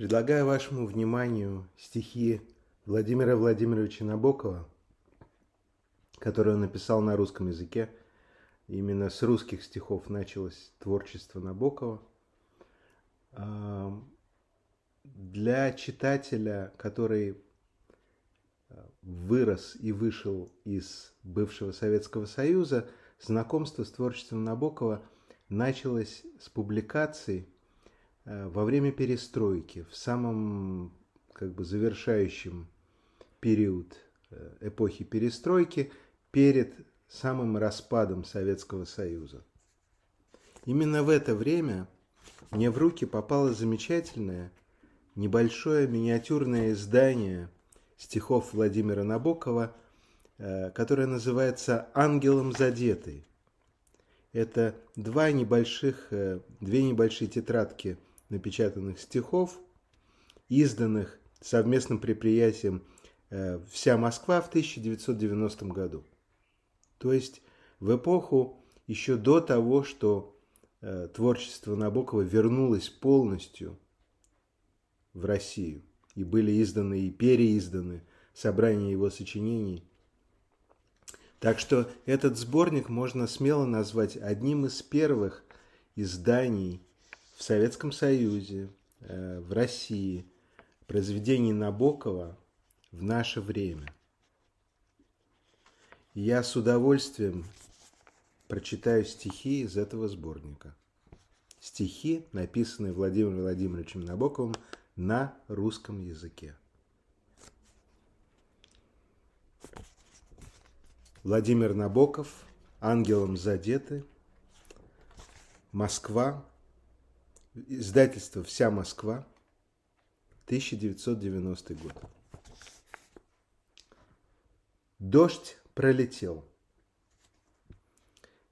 Предлагаю вашему вниманию стихи Владимира Владимировича Набокова, которые он написал на русском языке. Именно с русских стихов началось творчество Набокова. А, для читателя, который а, вырос и вышел из бывшего Советского Союза, знакомство с творчеством Набокова началось с публикации. Э, во время перестройки, в самом как бы завершающем период э, эпохи перестройки, перед самым распадом Советского Союза. Именно в это время мне в руки попало замечательное, небольшое миниатюрное издание стихов Владимира Набокова, э, которое называется «Ангелом задетый». Это два небольших, две небольшие тетрадки – напечатанных стихов, изданных совместным предприятием э, «Вся Москва» в 1990 году. То есть в эпоху еще до того, что э, творчество Набокова вернулось полностью в Россию. И были изданы и переизданы собрания его сочинений. Так что этот сборник можно смело назвать одним из первых изданий в Советском Союзе, э, в России, произведений Набокова в наше время. Я с удовольствием прочитаю стихи из этого сборника. Стихи, написанные Владимиром Владимировичем Набоковым на русском языке. Владимир Набоков, ангелом задеты, Москва, издательство «Вся Москва», 1990 год. Дождь пролетел.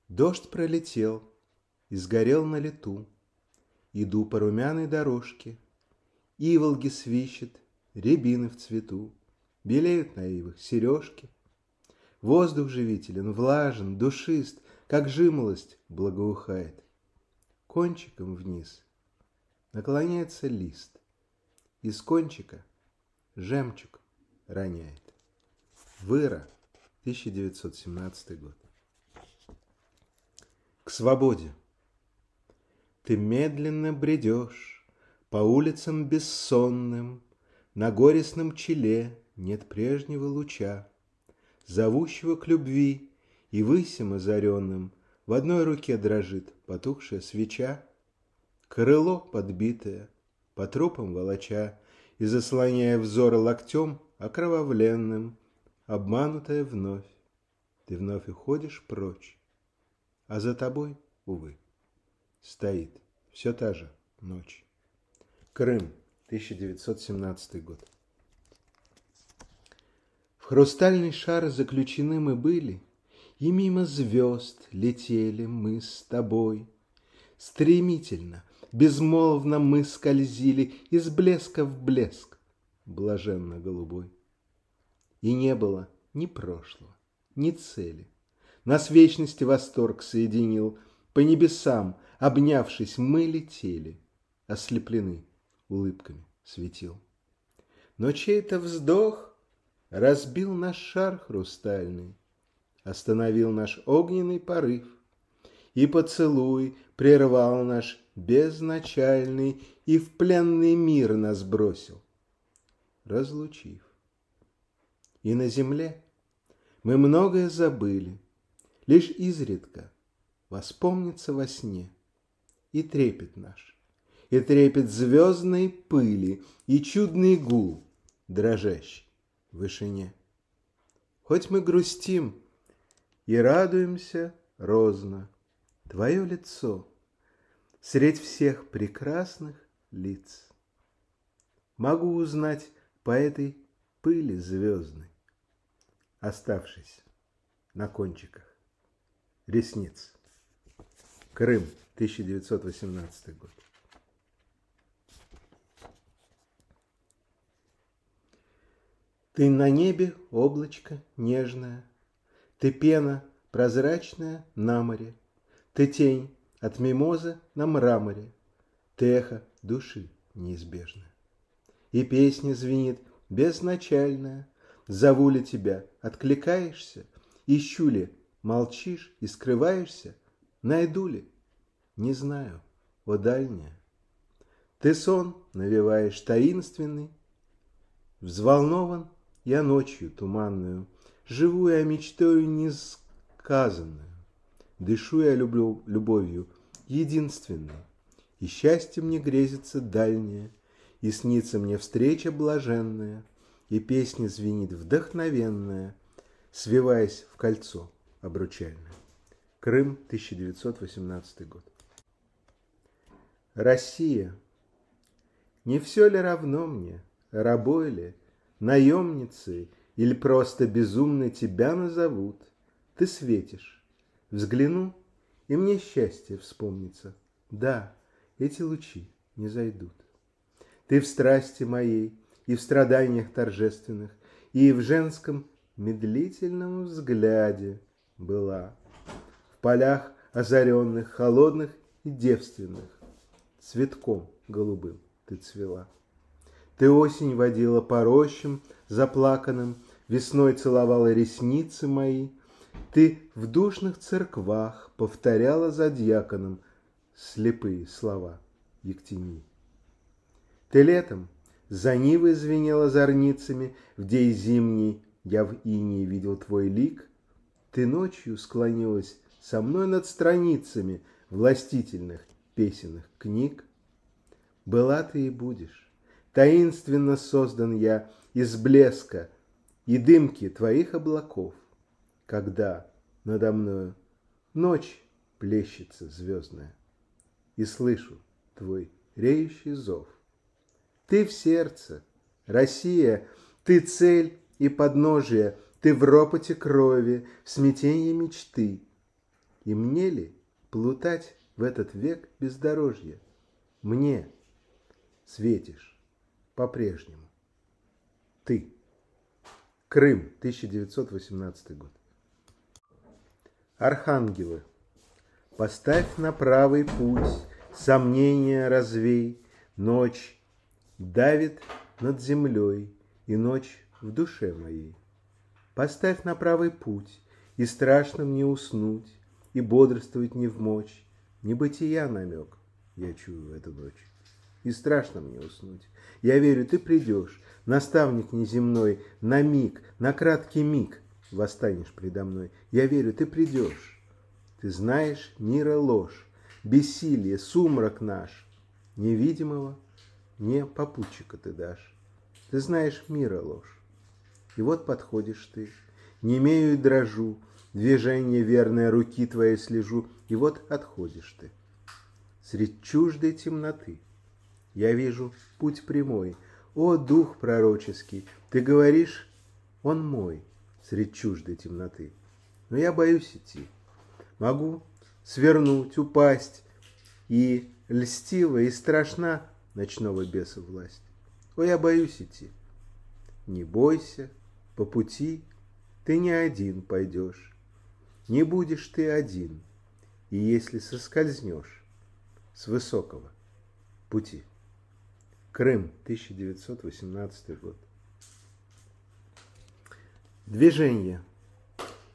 Дождь пролетел и сгорел на лету. Иду по румяной дорожке, Иволги свищет, рябины в цвету, Белеют на ивах сережки. Воздух живителен, влажен, душист, Как жимолость благоухает. Кончиком вниз — Наклоняется лист. Из кончика жемчуг роняет. Выра, 1917 год. К свободе. Ты медленно бредешь по улицам бессонным, На горестном челе нет прежнего луча, Зовущего к любви и высим озаренным В одной руке дрожит потухшая свеча, крыло подбитое, по трупам волоча, и заслоняя взор локтем окровавленным, обманутая вновь, ты вновь уходишь прочь, а за тобой, увы, стоит все та же ночь. Крым, 1917 год. В хрустальный шар заключены мы были, И мимо звезд летели мы с тобой. Стремительно, Безмолвно мы скользили Из блеска в блеск, блаженно голубой. И не было ни прошлого, ни цели. Нас вечности восторг соединил. По небесам, обнявшись, мы летели, Ослеплены улыбками светил. Но чей-то вздох разбил наш шар хрустальный, Остановил наш огненный порыв, И поцелуй прервал наш безначальный И в пленный мир нас бросил, разлучив. И на земле мы многое забыли, Лишь изредка воспомнится во сне И трепет наш, и трепет звездной пыли, И чудный гул, дрожащий в вышине. Хоть мы грустим и радуемся розно, Твое лицо Средь всех прекрасных лиц. Могу узнать по этой пыли звездной, Оставшись на кончиках ресниц. Крым, 1918 год. Ты на небе облачко нежное, Ты пена прозрачная на море, Ты тень от мимозы на мраморе, Теха души неизбежно. И песня звенит безначальная, Зову ли тебя, откликаешься, Ищу ли, молчишь и скрываешься, Найду ли, не знаю, о дальняя. Ты сон навеваешь таинственный, Взволнован я ночью туманную, Живу я а мечтою несказанную. Дышу я люблю, любовью единственной, И счастье мне грезится дальнее, И снится мне встреча блаженная, И песня звенит вдохновенная, Свиваясь в кольцо обручальное. Крым, 1918 год. Россия. Не все ли равно мне, рабой ли, наемницей, Или просто безумно тебя назовут? Ты светишь, Взгляну, и мне счастье вспомнится. Да, эти лучи не зайдут. Ты в страсти моей, и в страданиях торжественных, и в женском медлительном взгляде была. В полях озаренных, холодных и девственных, цветком голубым ты цвела. Ты осень водила по рощам заплаканным, весной целовала ресницы мои — ты в душных церквах повторяла за дьяконом слепые слова Ектини. Ты летом за нивы звенела зорницами, в день зимний я в инии видел твой лик. Ты ночью склонилась со мной над страницами властительных песенных книг. Была ты и будешь. Таинственно создан я из блеска и дымки твоих облаков — когда надо мною ночь плещется звездная, и слышу твой реющий зов. Ты в сердце, Россия, ты цель и подножие, ты в ропоте крови, в смятении мечты. И мне ли плутать в этот век бездорожья? Мне светишь по-прежнему. Ты. Крым, 1918 год. Архангелы, поставь на правый путь, сомнения развей, Ночь давит над землей, и ночь в душе моей. Поставь на правый путь, и страшным не уснуть, И бодрствовать не в мочь, не бытия намек, я чую в эту ночь. И страшно мне уснуть. Я верю, ты придешь, наставник неземной, на миг, на краткий миг — восстанешь предо мной. Я верю, ты придешь. Ты знаешь мира ложь, бессилие, сумрак наш, невидимого не попутчика ты дашь. Ты знаешь мира ложь. И вот подходишь ты, не имею и дрожу, движение верной руки твоей слежу, и вот отходишь ты. Средь чуждой темноты я вижу путь прямой. О, дух пророческий, ты говоришь, он мой средь чуждой темноты. Но я боюсь идти. Могу свернуть, упасть, и льстива, и страшна ночного беса власть. О, я боюсь идти. Не бойся, по пути ты не один пойдешь. Не будешь ты один, и если соскользнешь с высокого пути. Крым, 1918 год. Движение.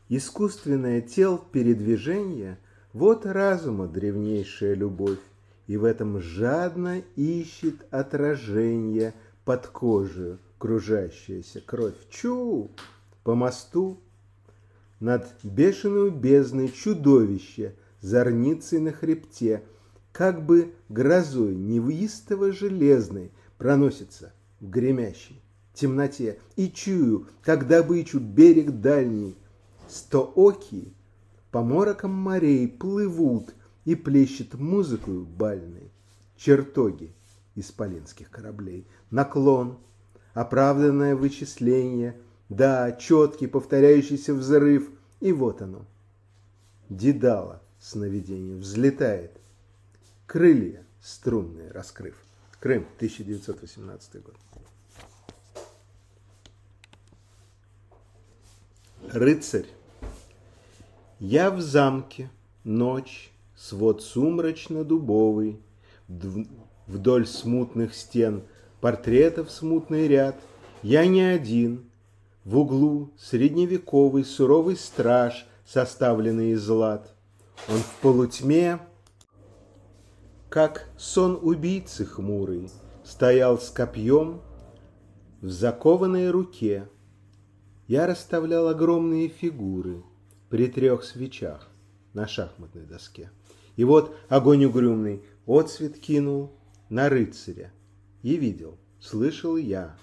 Искусственное тело передвижение – вот разума древнейшая любовь, и в этом жадно ищет отражение под кожу кружащаяся кровь. Чу! По мосту над бешеную бездной чудовище, зорницей на хребте, как бы грозой невыистово железной проносится гремящий темноте, и чую, как добычу берег дальний. сто Стоокие по морокам морей плывут и плещет музыкою бальной чертоги исполинских кораблей. Наклон, оправданное вычисление, да, четкий повторяющийся взрыв, и вот оно. Дедала сновидение взлетает, крылья струнные раскрыв. Крым, 1918 год. Рыцарь. Я в замке, ночь, свод сумрачно-дубовый, Вдоль смутных стен портретов смутный ряд. Я не один. В углу средневековый суровый страж, составленный из лад. Он в полутьме, как сон убийцы хмурый, Стоял с копьем в закованной руке, я расставлял огромные фигуры при трех свечах на шахматной доске. И вот огонь угрюмный отцвет кинул на рыцаря. И видел, слышал я.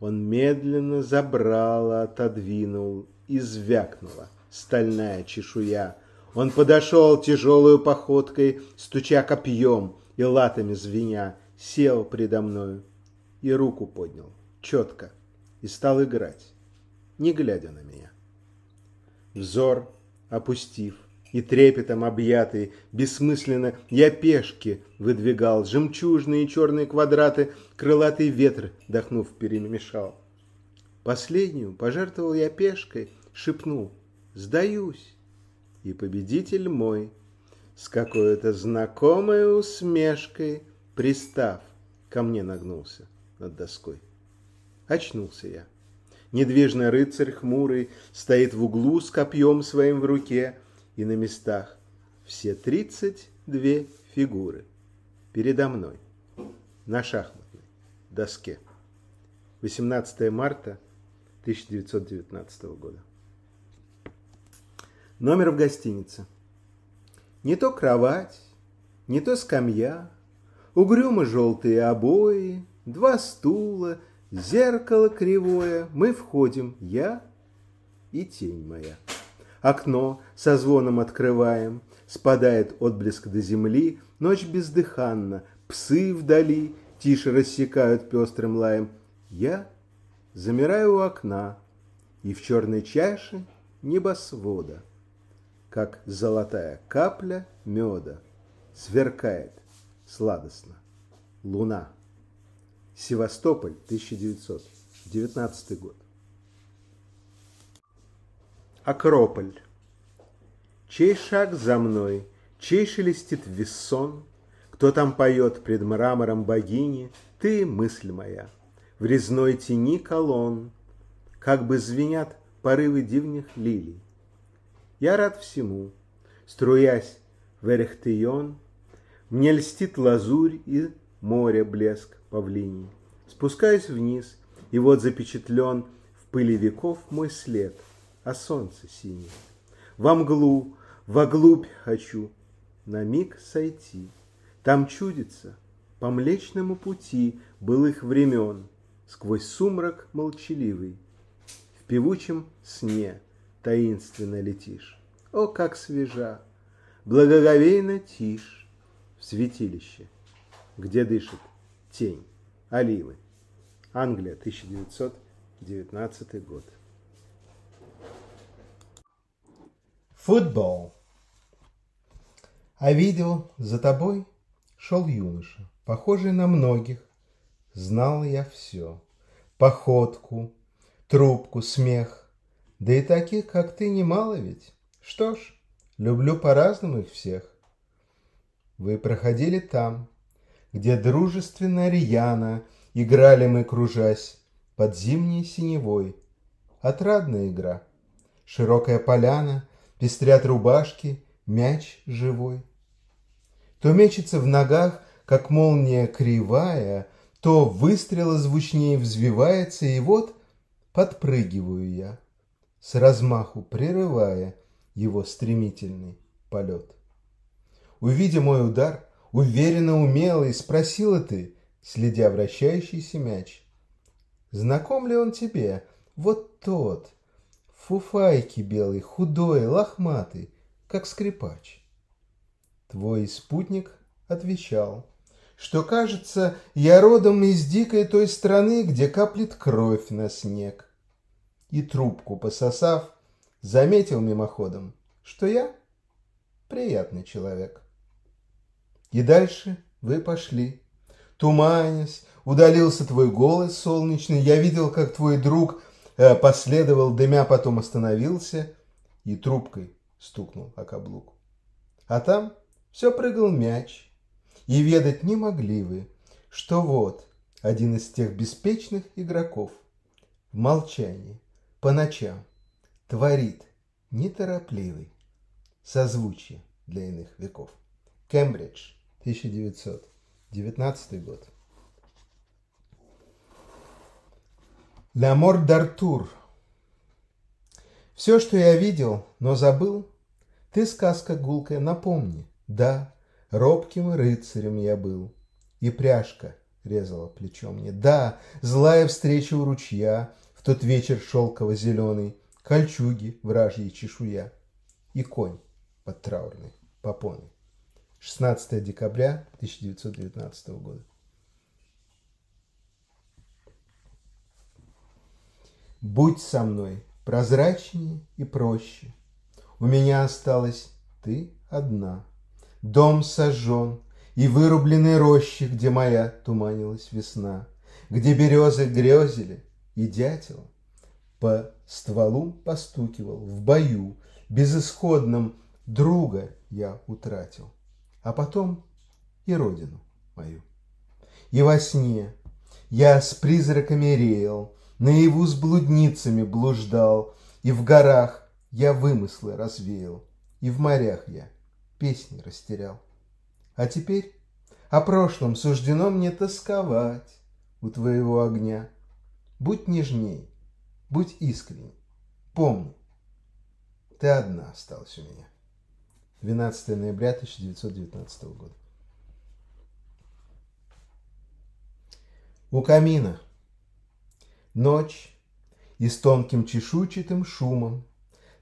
Он медленно забрала, отодвинул и звякнула стальная чешуя. Он подошел тяжелую походкой, стуча копьем и латами звеня, сел предо мною и руку поднял, четко, и стал играть не глядя на меня. Взор опустив и трепетом объятый, бессмысленно я пешки выдвигал жемчужные черные квадраты, крылатый ветер, дохнув, перемешал. Последнюю пожертвовал я пешкой, шепнул «Сдаюсь!» И победитель мой с какой-то знакомой усмешкой, пристав, ко мне нагнулся над доской. Очнулся я. Недвижный рыцарь хмурый стоит в углу с копьем своим в руке, и на местах все тридцать две фигуры передо мной на шахматной доске. 18 марта 1919 года. Номер в гостинице. Не то кровать, не то скамья, угрюмо желтые обои, два стула — Зеркало кривое, мы входим, я и тень моя. Окно со звоном открываем, спадает отблеск до земли, ночь бездыханна, псы вдали, тише рассекают пестрым лаем. Я замираю у окна, и в черной чаше небосвода, как золотая капля меда, сверкает сладостно луна. Севастополь, 1919 год. Акрополь. Чей шаг за мной, чей шелестит вессон, Кто там поет пред мрамором богини, Ты, мысль моя, в резной тени колонн, Как бы звенят порывы дивных лилий. Я рад всему, струясь в Эрехтеон, Мне льстит лазурь и море блеск, павлиний. Спускаюсь вниз, и вот запечатлен в пыли веков мой след, а солнце синее. Во мглу, во глубь хочу на миг сойти. Там чудится по млечному пути былых времен, сквозь сумрак молчаливый, в певучем сне таинственно летишь. О, как свежа, благоговейно тишь в святилище, где дышит Тень. Оливы. Англия, 1919 год. Футбол. А видел, за тобой шел юноша, похожий на многих. Знал я все. Походку, трубку, смех. Да и таких, как ты, немало ведь. Что ж, люблю по-разному их всех. Вы проходили там, где дружественно рьяно играли мы, кружась под зимней синевой. Отрадная игра. Широкая поляна, пестрят рубашки, мяч живой. То мечется в ногах, как молния кривая, то выстрела звучнее взвивается, и вот подпрыгиваю я, с размаху прерывая его стремительный полет. Увидя мой удар, уверенно, умело, и спросила ты, следя вращающийся мяч. Знаком ли он тебе? Вот тот. Фуфайки белый, худой, лохматый, как скрипач. Твой спутник отвечал, что, кажется, я родом из дикой той страны, где каплет кровь на снег. И трубку пососав, заметил мимоходом, что я приятный человек. И дальше вы пошли. Туманясь, удалился твой голос солнечный. Я видел, как твой друг э, последовал, дымя потом остановился и трубкой стукнул о каблук. А там все прыгал мяч. И ведать не могли вы, что вот один из тех беспечных игроков в молчании по ночам творит неторопливый созвучие для иных веков. Кембридж, 1987 1919 год. Ламор Дартур. Все, что я видел, но забыл, ты, сказка гулкая, напомни. Да, робким рыцарем я был. И пряжка резала плечо мне. Да, злая встреча у ручья, в тот вечер шелково-зеленый, кольчуги, вражья чешуя. И конь под траурной попоной. 16 декабря 1919 года. Будь со мной прозрачнее и проще. У меня осталась ты одна. Дом сожжен, и вырублены рощи, где моя туманилась весна, где березы грезили, и дятел по стволу постукивал в бою, безысходном друга я утратил а потом и родину мою. И во сне я с призраками реял, наяву с блудницами блуждал, и в горах я вымыслы развеял, и в морях я песни растерял. А теперь о прошлом суждено мне тосковать у твоего огня. Будь нежней, будь искренней, помни, ты одна осталась у меня. 12 ноября 1919 года. У камина ночь и с тонким чешуйчатым шумом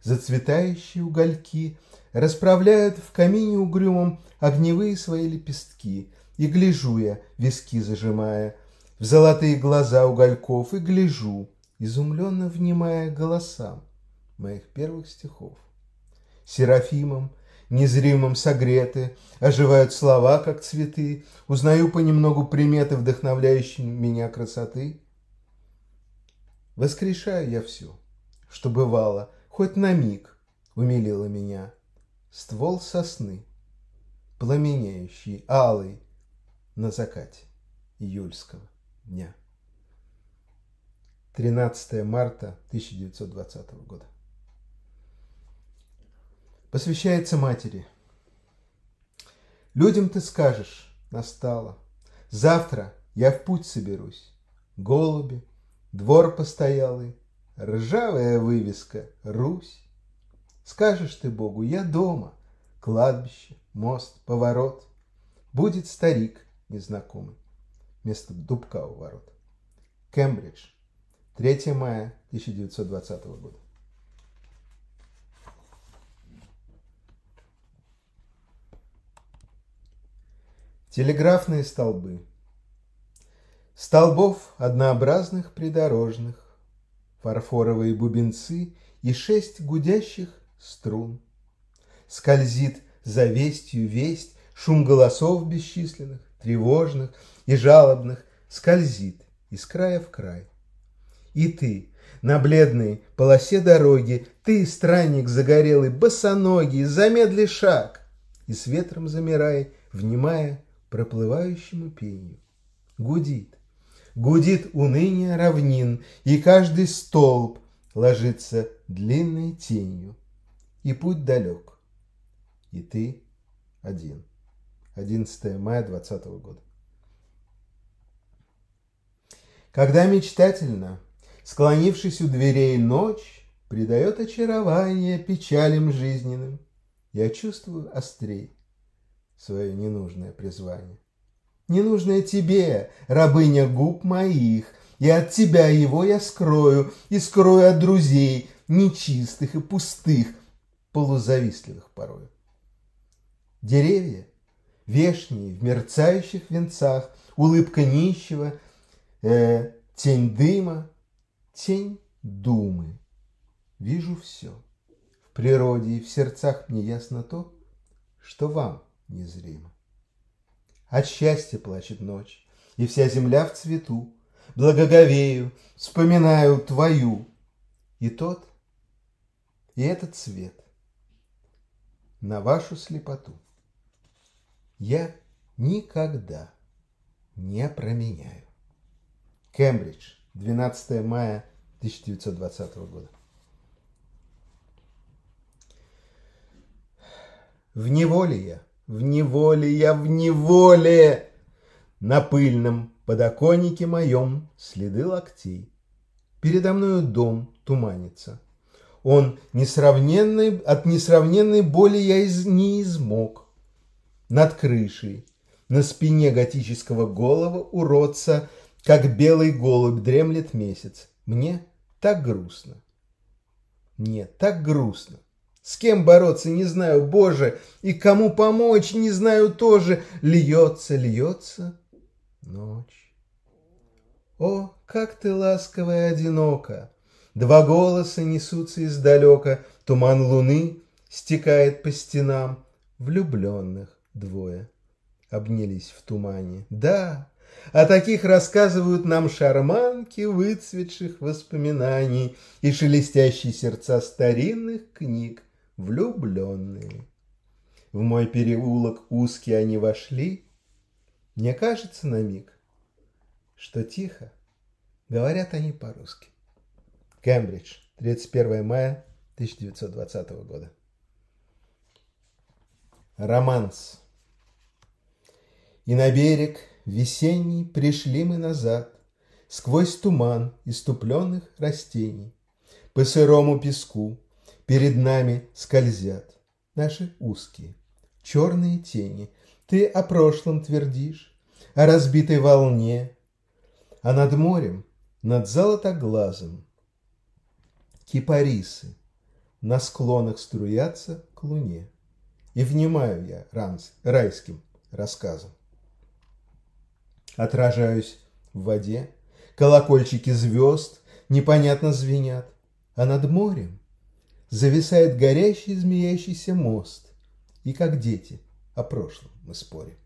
зацветающие угольки расправляют в камине угрюмом огневые свои лепестки, и гляжу я, виски зажимая, в золотые глаза угольков, и гляжу, изумленно внимая голосам моих первых стихов. Серафимом незримым согреты, оживают слова, как цветы, узнаю понемногу приметы, вдохновляющие меня красоты. Воскрешаю я все, что бывало, хоть на миг умилило меня. Ствол сосны, пламенеющий, алый, на закате июльского дня. 13 марта 1920 года посвящается матери. Людям ты скажешь, настало. Завтра я в путь соберусь. Голуби, двор постоялый, ржавая вывеска «Русь». Скажешь ты Богу, я дома, кладбище, мост, поворот. Будет старик незнакомый, вместо дубка у ворот. Кембридж, 3 мая 1920 года. Телеграфные столбы. Столбов однообразных придорожных, Фарфоровые бубенцы и шесть гудящих струн. Скользит за вестью весть Шум голосов бесчисленных, тревожных и жалобных Скользит из края в край. И ты, на бледной полосе дороги, Ты, странник загорелый, босоногий, Замедли шаг, и с ветром замирай, Внимая проплывающему пению. Гудит, гудит уныние равнин, и каждый столб ложится длинной тенью, и путь далек, и ты один. 11 мая 2020 года. Когда мечтательно, склонившись у дверей ночь, придает очарование печалям жизненным, я чувствую острей – свое ненужное призвание. Ненужное тебе, рабыня губ моих, и от тебя его я скрою, и скрою от друзей, нечистых и пустых, полузавистливых порой. Деревья, вешние, в мерцающих венцах, улыбка нищего, э, тень дыма, тень думы. Вижу все. В природе и в сердцах мне ясно то, что вам незримо. От счастья плачет ночь, и вся земля в цвету. Благоговею, вспоминаю твою. И тот, и этот цвет на вашу слепоту я никогда не променяю. Кембридж, 12 мая 1920 года. В неволе я – в неволе я в неволе! На пыльном подоконнике моем следы локтей. Передо мною дом туманится. Он несравненный, от несравненной боли я из, не измог. Над крышей, на спине готического голова уродца, как белый голубь дремлет месяц. Мне так грустно. Мне так грустно. С кем бороться, не знаю, Боже, и кому помочь, не знаю тоже. Льется, льется ночь. О, как ты ласковая одинока! Два голоса несутся издалека, Туман луны стекает по стенам. Влюбленных двое обнялись в тумане. Да, о таких рассказывают нам шарманки выцветших воспоминаний и шелестящие сердца старинных книг – влюбленные. В мой переулок узкий они вошли, Мне кажется на миг, что тихо говорят они по-русски. Кембридж, 31 мая 1920 года. Романс. И на берег весенний пришли мы назад, Сквозь туман иступленных растений, По сырому песку, Перед нами скользят наши узкие, черные тени. Ты о прошлом твердишь, о разбитой волне, а над морем, над золотоглазым, кипарисы на склонах струятся к луне. И внимаю я ранц райским рассказом. Отражаюсь в воде, колокольчики звезд непонятно звенят, а над морем зависает горящий змеящийся мост, и как дети о прошлом мы спорим.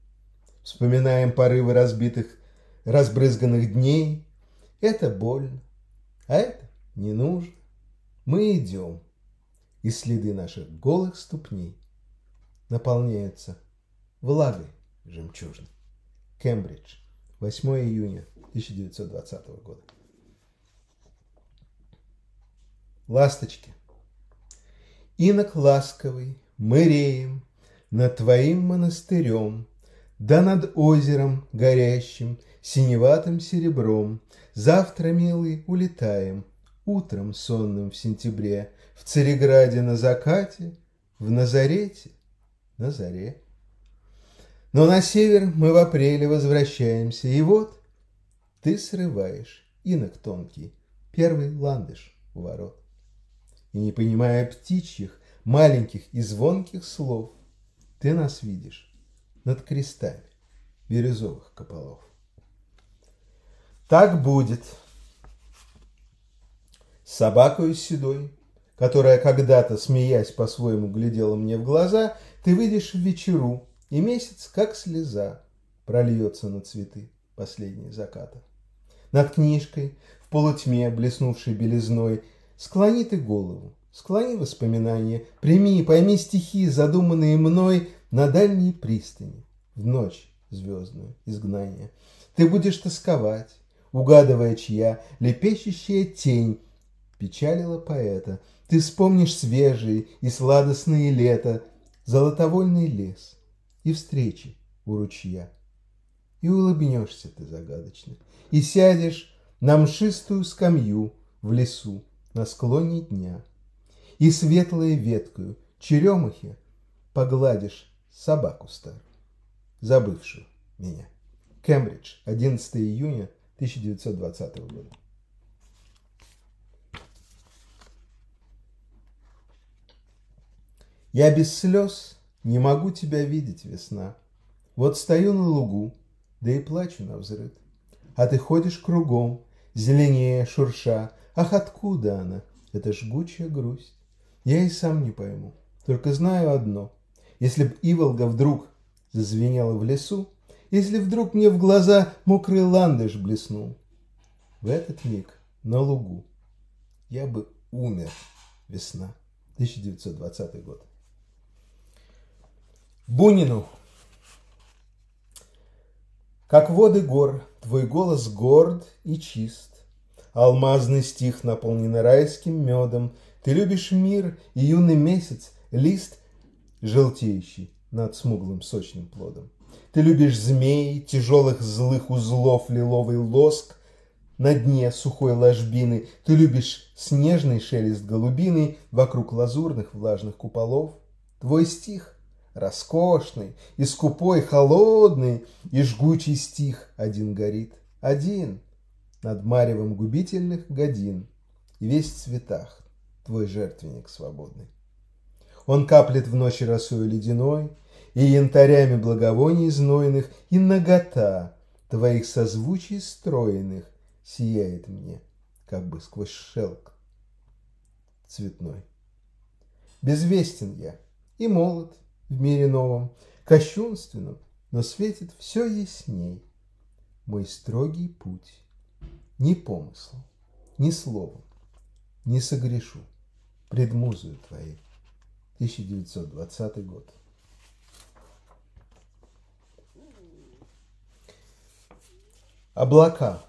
Вспоминаем порывы разбитых, разбрызганных дней. Это больно, а это не нужно. Мы идем, и следы наших голых ступней наполняются влагой жемчужной. Кембридж, 8 июня 1920 года. Ласточки. Инок ласковый, мы реем над твоим монастырем, Да над озером горящим, синеватым серебром. Завтра, милый, улетаем, утром сонным в сентябре, В Цареграде на закате, в Назарете на заре. Но на север мы в апреле возвращаемся, и вот ты срываешь, инок тонкий, первый ландыш у ворот и не понимая птичьих, маленьких и звонких слов, ты нас видишь над крестами бирюзовых кополов. Так будет с собакою седой, которая когда-то, смеясь по-своему, глядела мне в глаза, ты выйдешь в вечеру, и месяц, как слеза, прольется на цветы последней заката. Над книжкой, в полутьме, блеснувшей белизной, Склони ты голову, склони воспоминания, прими и пойми стихи, задуманные мной на дальней пристани, в ночь звездную изгнание. Ты будешь тосковать, угадывая чья лепещущая тень печалила поэта. Ты вспомнишь свежие и сладостные лето, золотовольный лес и встречи у ручья. И улыбнешься ты загадочно, и сядешь на мшистую скамью в лесу, на склоне дня. И светлой веткою черемухи погладишь собаку старую, забывшую меня. Кембридж, 11 июня 1920 года. Я без слез не могу тебя видеть, весна. Вот стою на лугу, да и плачу на взрыв. А ты ходишь кругом, зеленее шурша, Ах, откуда она, эта жгучая грусть? Я и сам не пойму, только знаю одно. Если б Иволга вдруг зазвенела в лесу, если вдруг мне в глаза мокрый ландыш блеснул, в этот миг на лугу я бы умер. Весна, 1920 год. Бунину. Как воды гор, твой голос горд и чист, Алмазный стих наполнен райским медом. Ты любишь мир и юный месяц, лист желтеющий над смуглым сочным плодом. Ты любишь змей, тяжелых злых узлов, лиловый лоск на дне сухой ложбины. Ты любишь снежный шелест голубины вокруг лазурных влажных куполов. Твой стих роскошный, и скупой, холодный, и жгучий стих один горит, один над маревом губительных годин, и весь в цветах твой жертвенник свободный. Он каплет в ночи росою ледяной, и янтарями благовоний знойных, и нагота твоих созвучий стройных сияет мне, как бы сквозь шелк цветной. Безвестен я и молод в мире новом, кощунственном, но светит все ясней мой строгий путь ни помыслом, ни словом не согрешу пред музою твоей. 1920 год. Облака.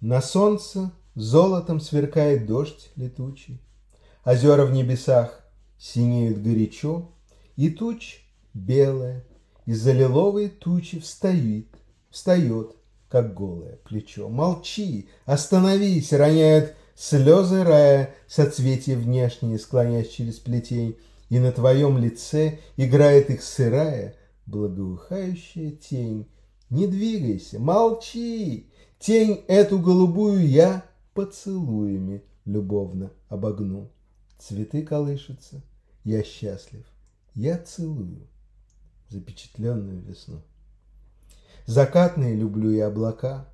На солнце золотом сверкает дождь летучий, Озера в небесах синеют горячо, И туч белая из-за лиловой тучи встает, встает, как голое плечо. «Молчи! Остановись!» — роняет слезы рая, соцветия внешние, склоняясь через плетень, и на твоем лице играет их сырая, благоухающая тень. Не двигайся, молчи! Тень эту голубую я поцелуями любовно обогну. Цветы колышутся, я счастлив, я целую запечатленную весну. Закатные люблю и облака.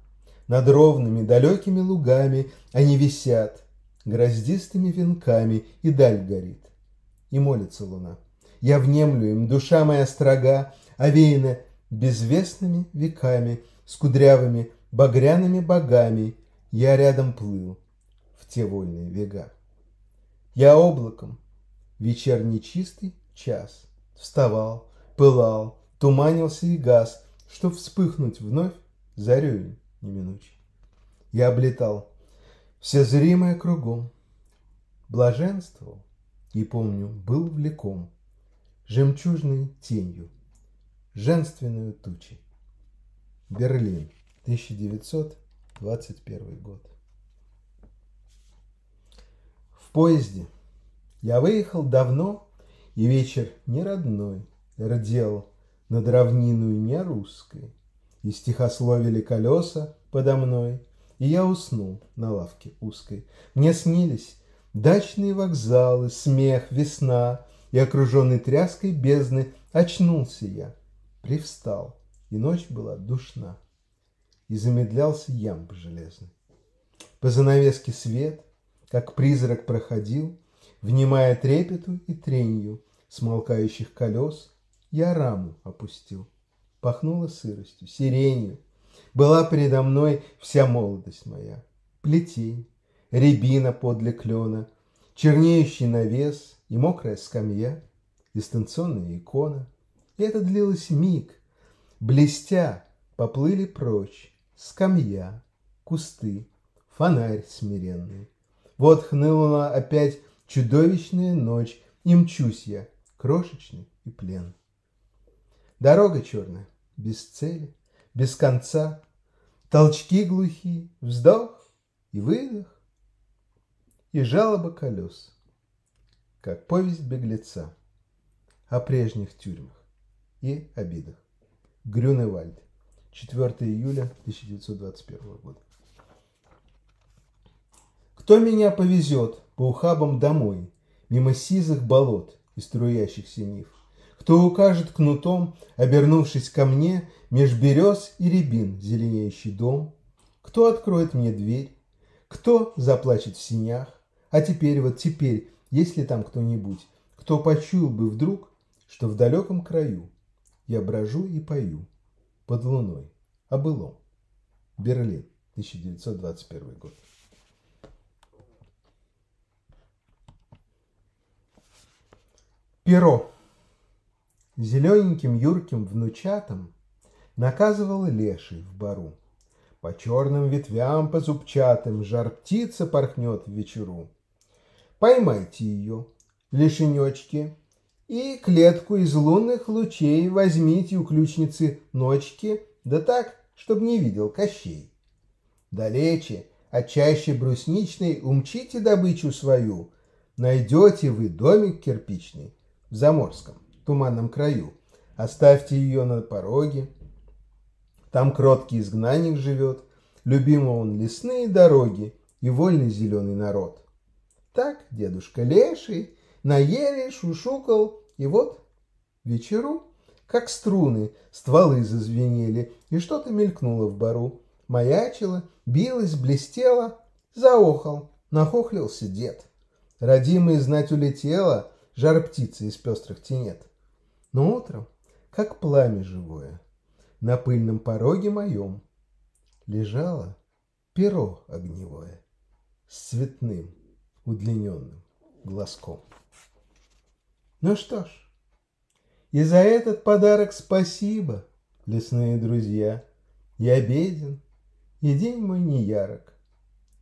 Над ровными далекими лугами Они висят, гроздистыми венками, И даль горит, и молится луна. Я внемлю им, душа моя строга, Овеяна безвестными веками, С кудрявыми багряными богами Я рядом плыл в те вольные вега Я облаком, вечерний чистый час, Вставал, пылал, туманился и газ — что вспыхнуть вновь зарею неминучей. Я облетал все зримое кругом, блаженствовал и, помню, был влеком жемчужной тенью, женственную тучей. Берлин, 1921 год. В поезде я выехал давно, и вечер не родной родел над равниною не русской. И стихословили колеса подо мной, и я уснул на лавке узкой. Мне снились дачные вокзалы, смех, весна, и окруженный тряской бездны очнулся я, привстал, и ночь была душна, и замедлялся ямб железный. По занавеске свет, как призрак проходил, внимая трепету и тренью смолкающих колес — я раму опустил. Пахнуло сыростью, сиренью. Была передо мной вся молодость моя. Плетень, рябина подле клена, чернеющий навес и мокрая скамья, дистанционная икона. И это длилось миг. Блестя, поплыли прочь скамья, кусты, фонарь смиренный. Вот хныла опять чудовищная ночь, и мчусь я, крошечный и плен. Дорога черная, без цели, без конца, Толчки глухие, вздох и выдох, И жалоба колес, как повесть беглеца О прежних тюрьмах и обидах. Грюневальд, 4 июля 1921 года. Кто меня повезет по ухабам домой, Мимо сизых болот и струящихся нив? кто укажет кнутом, обернувшись ко мне, меж берез и рябин зеленеющий дом, кто откроет мне дверь, кто заплачет в синях, а теперь вот теперь, есть ли там кто-нибудь, кто почуял бы вдруг, что в далеком краю я брожу и пою под луной А было? Берлин, 1921 год. Перо. Зелененьким юрким внучатам Наказывал леший в бару. По черным ветвям по зубчатым Жар птица порхнет в вечеру. Поймайте ее, лишенечки, И клетку из лунных лучей Возьмите у ключницы ночки, Да так, чтоб не видел Кощей. Далече, от а чаще брусничной Умчите добычу свою, Найдете вы домик кирпичный в Заморском туманном краю. Оставьте ее на пороге. Там кроткий изгнанник живет, любимо он лесные дороги и вольный зеленый народ. Так дедушка Леший на еле шушукал, и вот вечеру, как струны, стволы зазвенели, и что-то мелькнуло в бару. Маячило, билось, блестело, заохал, нахохлился дед. Родимый знать улетела, жар птицы из пестрых тенет но утром, как пламя живое, на пыльном пороге моем лежало перо огневое с цветным удлиненным глазком. Ну что ж, и за этот подарок спасибо, лесные друзья. Я беден, и день мой не ярок.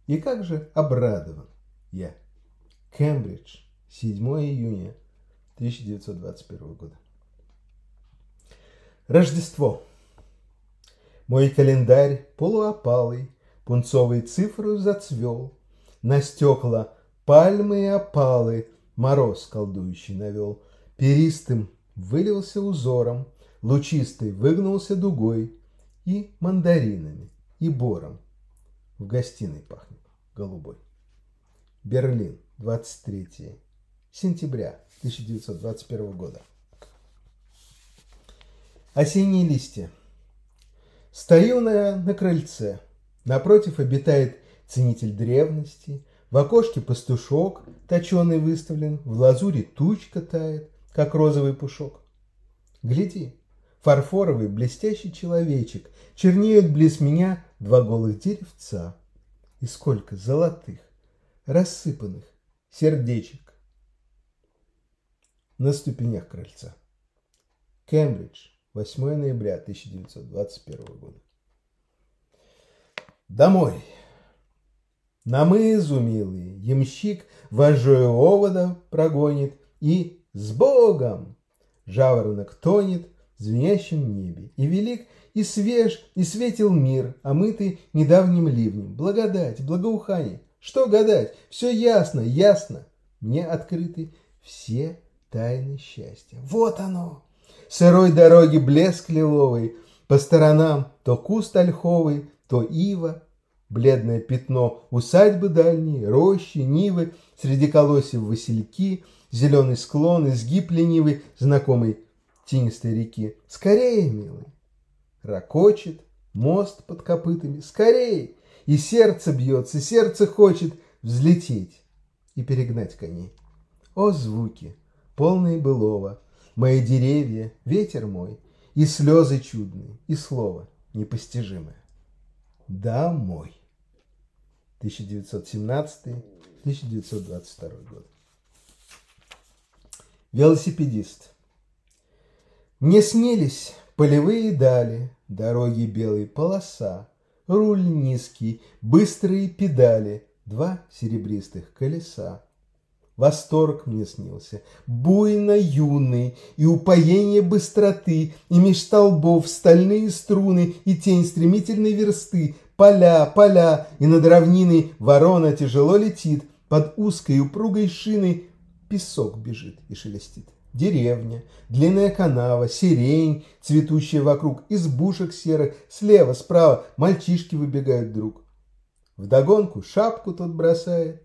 И как же обрадован я. Кембридж, 7 июня 1921 года. Рождество. Мой календарь полуопалый, Пунцовой цифрою зацвел. На стекла пальмы и опалы Мороз колдующий навел. Перистым вылился узором, Лучистый выгнулся дугой И мандаринами, и бором. В гостиной пахнет голубой. Берлин, 23 сентября 1921 года. Осенние листья. Стою на, на крыльце. Напротив обитает ценитель древности. В окошке пастушок, точеный выставлен. В лазуре тучка тает, как розовый пушок. Гляди, фарфоровый блестящий человечек. Чернеют близ меня два голых деревца. И сколько золотых, рассыпанных сердечек. На ступенях крыльца. Кембридж, 8 ноября 1921 года. Домой. На мы изумилые, ямщик вожжою овода прогонит и с Богом! Жаворонок тонет в звенящем небе, и велик, и свеж, и светил мир, омытый недавним ливнем. Благодать, благоухание, что гадать, все ясно, ясно. Мне открыты все тайны счастья. Вот оно! сырой дороги блеск лиловый, по сторонам то куст ольховый, то ива, бледное пятно усадьбы дальней, рощи, нивы, среди колосьев васильки, зеленый склон, изгиб ленивый, знакомый тинистой реки. Скорее, милый! Ракочет мост под копытами. Скорее! И сердце бьется, сердце хочет взлететь и перегнать коней. О, звуки, полные былого, мои деревья, ветер мой, и слезы чудные, и слово непостижимое. Домой. 1917-1922 год. Велосипедист. Мне снились полевые дали, дороги белые полоса, руль низкий, быстрые педали, два серебристых колеса, Восторг мне снился, буйно юный, и упоение быстроты, и меж столбов стальные струны, и тень стремительной версты, поля, поля, и над равниной ворона тяжело летит, под узкой упругой шиной песок бежит и шелестит. Деревня, длинная канава, сирень, цветущая вокруг, избушек серых, слева, справа мальчишки выбегают друг. Вдогонку шапку тот бросает,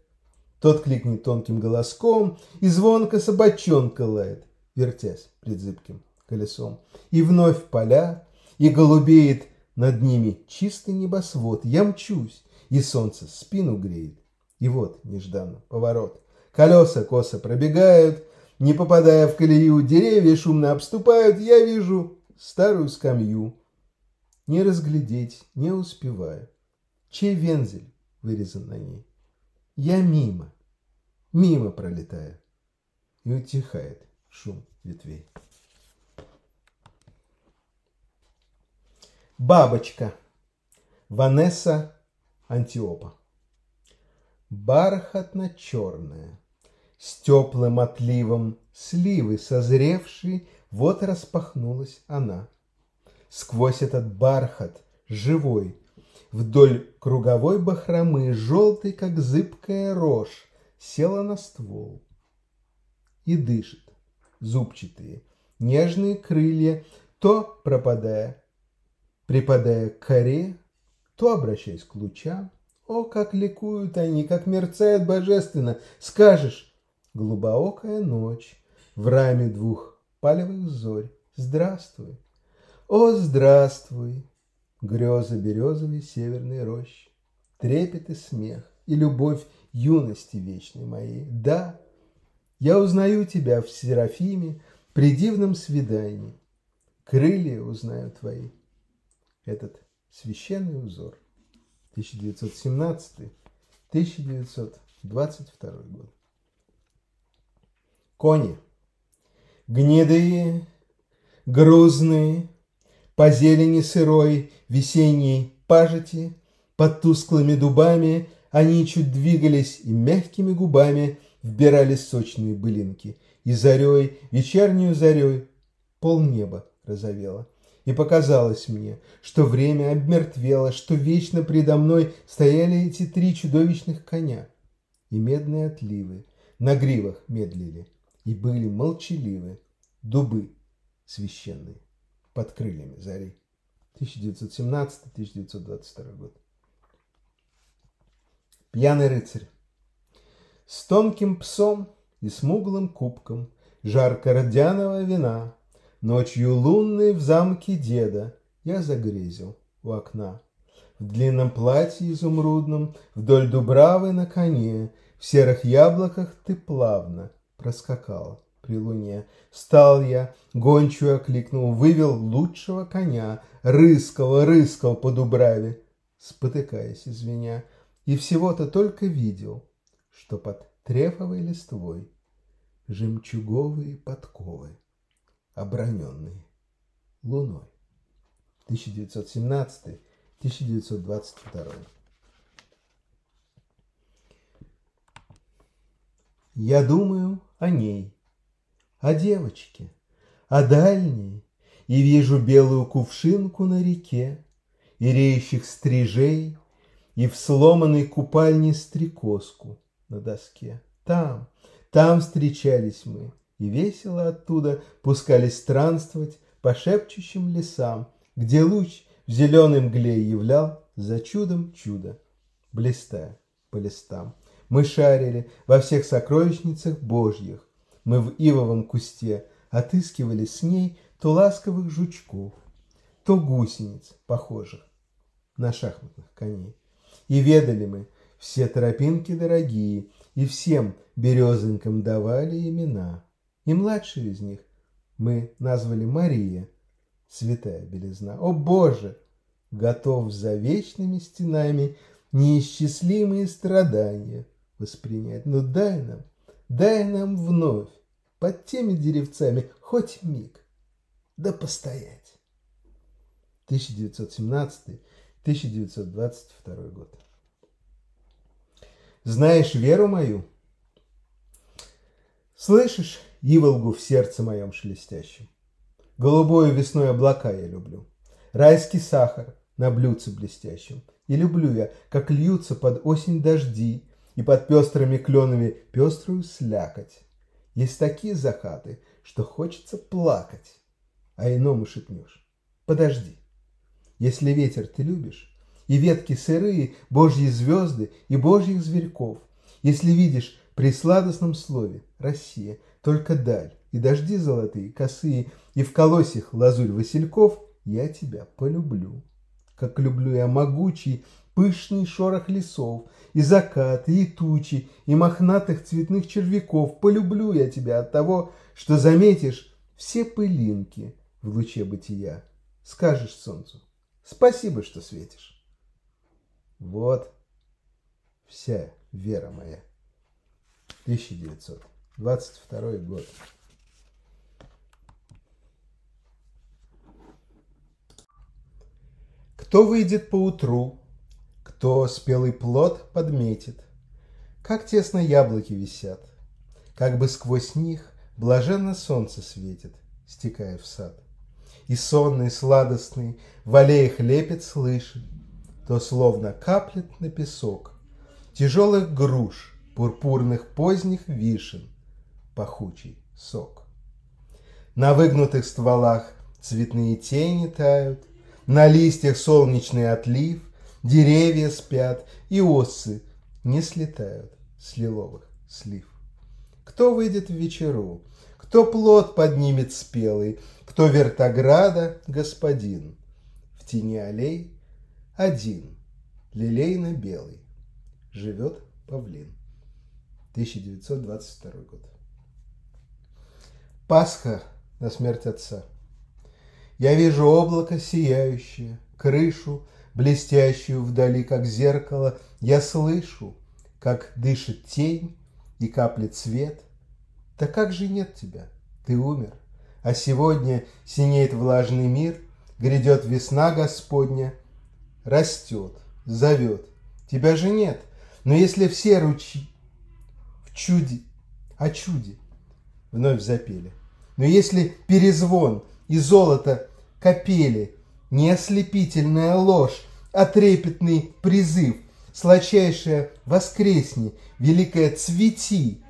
тот кликнет тонким голоском, и звонко собачонка лает, вертясь пред зыбким колесом. И вновь поля, и голубеет над ними чистый небосвод. Я мчусь, и солнце спину греет. И вот нежданно поворот. Колеса косо пробегают, не попадая в колею, деревья шумно обступают. Я вижу старую скамью. Не разглядеть не успеваю. Чей вензель вырезан на ней? Я мимо, мимо пролетаю. И утихает шум ветвей. Бабочка. Ванесса Антиопа. Бархатно-черная, с теплым отливом сливы созревшей, вот распахнулась она. Сквозь этот бархат, живой, Вдоль круговой бахромы, желтый, как зыбкая рожь, села на ствол. И дышит, зубчатые, нежные крылья, то пропадая, припадая к коре, то обращаясь к лучам. О, как ликуют они, как мерцают божественно! Скажешь, глубокая ночь, в раме двух палевых зорь, здравствуй! О, здравствуй, Грезы березовой северной рощи, Трепет и смех, и любовь юности вечной моей. Да, я узнаю тебя в Серафиме При дивном свидании. Крылья узнаю твои. Этот священный узор. 1917-1922 год. Кони. Гнедые, грузные, по зелени сырой весенней пажити, под тусклыми дубами они чуть двигались и мягкими губами вбирали сочные былинки, и зарей, вечернюю зарей, полнеба разовело. И показалось мне, что время обмертвело, что вечно предо мной стояли эти три чудовищных коня. И медные отливы на гривах медлили, и были молчаливы дубы священные под крыльями зари. 1917-1922 год. Пьяный рыцарь. С тонким псом и смуглым кубком жарко-родяного вина Ночью лунной в замке деда я загрезил у окна. В длинном платье изумрудном, вдоль дубравы на коне, В серых яблоках ты плавно проскакала при луне. Встал я, гончую окликнул, вывел лучшего коня, рыскал, рыскал по дубраве, спотыкаясь извиня, и всего-то только видел, что под трефовой листвой жемчуговые подковы, оброненные луной. 1917-1922. Я думаю о ней, о девочке, о дальней, И вижу белую кувшинку на реке, И реющих стрижей, И в сломанной купальне стрекозку на доске. Там, там встречались мы, И весело оттуда пускались странствовать По шепчущим лесам, Где луч в зеленой мгле являл За чудом чудо, блистая по листам. Мы шарили во всех сокровищницах Божьих, мы в ивовом кусте отыскивали с ней то ласковых жучков, то гусениц, похожих на шахматных коней. И ведали мы, все тропинки дорогие, и всем березонькам давали имена. И младшую из них мы назвали Мария, святая белизна. О Боже! Готов за вечными стенами неисчислимые страдания воспринять. Но ну, дай нам, дай нам вновь под теми деревцами хоть миг, да постоять. 1917-1922 год. Знаешь веру мою? Слышишь иволгу в сердце моем шелестящем? голубое весной облака я люблю, райский сахар на блюдце блестящем. И люблю я, как льются под осень дожди, и под пестрыми кленами пеструю слякоть есть такие закаты, что хочется плакать, а иному шепнешь. Подожди. Если ветер ты любишь, и ветки сырые, божьи звезды и божьих зверьков, если видишь при сладостном слове «Россия», только даль, и дожди золотые, косые, и в колосьях лазурь васильков, я тебя полюблю. Как люблю я могучий пышный шорох лесов, и закат, и тучи, и мохнатых цветных червяков. Полюблю я тебя от того, что заметишь все пылинки в луче бытия. Скажешь солнцу, спасибо, что светишь. Вот вся вера моя. 1922 год. Кто выйдет по утру кто спелый плод подметит, как тесно яблоки висят, как бы сквозь них блаженно солнце светит, стекая в сад. И сонный, сладостный, в аллеях лепет слышит, то словно каплет на песок тяжелых груш, пурпурных поздних вишен, пахучий сок. На выгнутых стволах цветные тени тают, на листьях солнечный отлив, деревья спят, и осы не слетают с лиловых слив. Кто выйдет в вечеру, кто плод поднимет спелый, кто вертограда господин. В тени аллей один, лилейно-белый, живет павлин. 1922 год. Пасха на смерть отца. Я вижу облако сияющее, крышу – блестящую вдали, как зеркало, я слышу, как дышит тень и каплет свет. Да как же нет тебя? Ты умер. А сегодня синеет влажный мир, грядет весна Господня, растет, зовет. Тебя же нет. Но если все ручьи в чуде, о чуде, вновь запели. Но если перезвон и золото копели, не ослепительная ложь, отрепетный а призыв, сладчайшее воскресни, великое цвети.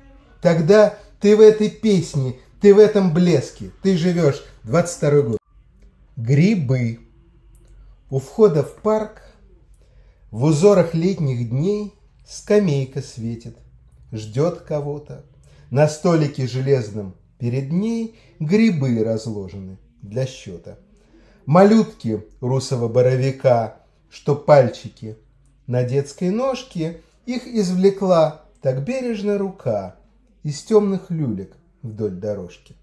Тогда ты в этой песне, ты в этом блеске, ты живешь 22 год. Грибы. У входа в парк в узорах летних дней скамейка светит, ждет кого-то. На столике железном перед ней грибы разложены для счета. Малютки русого боровика что пальчики на детской ножке их извлекла так бережно рука из темных люлек вдоль дорожки.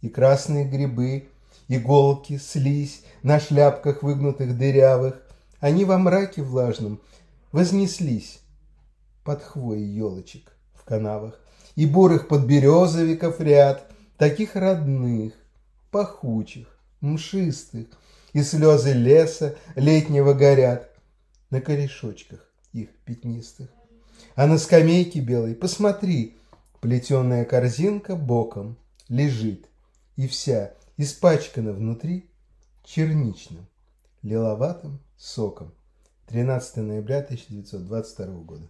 И красные грибы, иголки, слизь на шляпках выгнутых дырявых, они во мраке влажном вознеслись под хвои елочек в канавах и бурых подберезовиков ряд, таких родных, пахучих, мшистых, и слезы леса летнего горят на корешочках их пятнистых. А на скамейке белой, посмотри, плетеная корзинка боком лежит, и вся испачкана внутри черничным, лиловатым соком. 13 ноября 1922 года.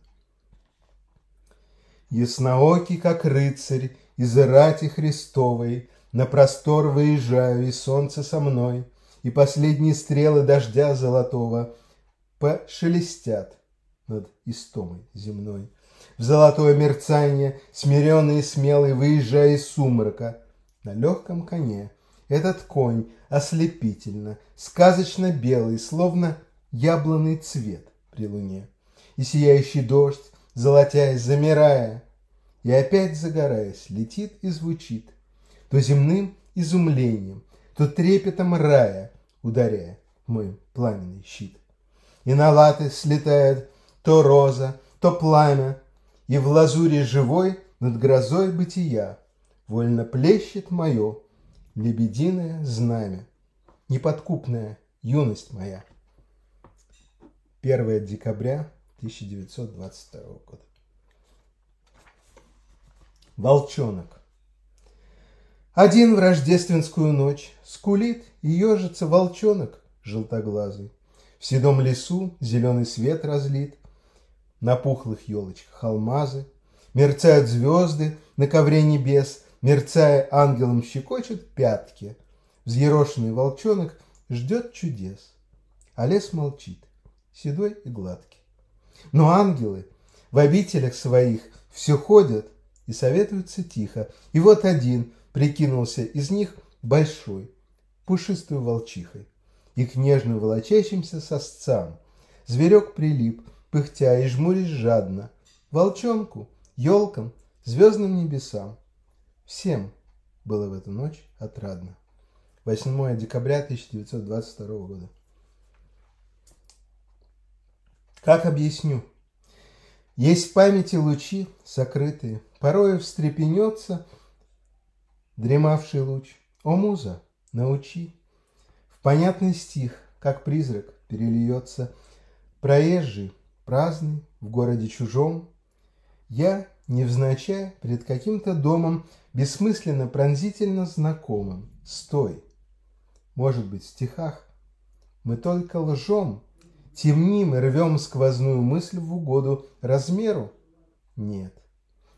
Ясноокий, как рыцарь, из рати Христовой, На простор выезжаю, и солнце со мной — и последние стрелы дождя золотого пошелестят над истомой земной. В золотое мерцание, смиренный и смелый, выезжая из сумрака, на легком коне, этот конь ослепительно, сказочно белый, словно яблонный цвет при луне. И сияющий дождь, золотясь, замирая, и опять загораясь, летит и звучит, то земным изумлением, то трепетом рая ударяя мой пламенный щит. И на латы слетает то роза, то пламя, и в лазуре живой над грозой бытия вольно плещет мое лебединое знамя, неподкупная юность моя. 1 декабря 1922 года. Волчонок. Один в рождественскую ночь скулит и ежится волчонок желтоглазый. В седом лесу зеленый свет разлит, на пухлых елочках алмазы, мерцают звезды на ковре небес, мерцая ангелом щекочет пятки. Взъерошенный волчонок ждет чудес, а лес молчит, седой и гладкий. Но ангелы в обителях своих все ходят и советуются тихо. И вот один – прикинулся из них большой, пушистой волчихой и к нежно волочащимся сосцам. Зверек прилип, пыхтя и жмурясь жадно, волчонку, елкам, звездным небесам. Всем было в эту ночь отрадно. 8 декабря 1922 года. Как объясню? Есть в памяти лучи, сокрытые, порою встрепенется – дремавший луч. О, муза, научи! В понятный стих, как призрак, перельется проезжий, праздный, в городе чужом. Я, невзначай, перед каким-то домом, бессмысленно, пронзительно знакомым. Стой! Может быть, в стихах мы только лжем, темним и рвем сквозную мысль в угоду размеру? Нет.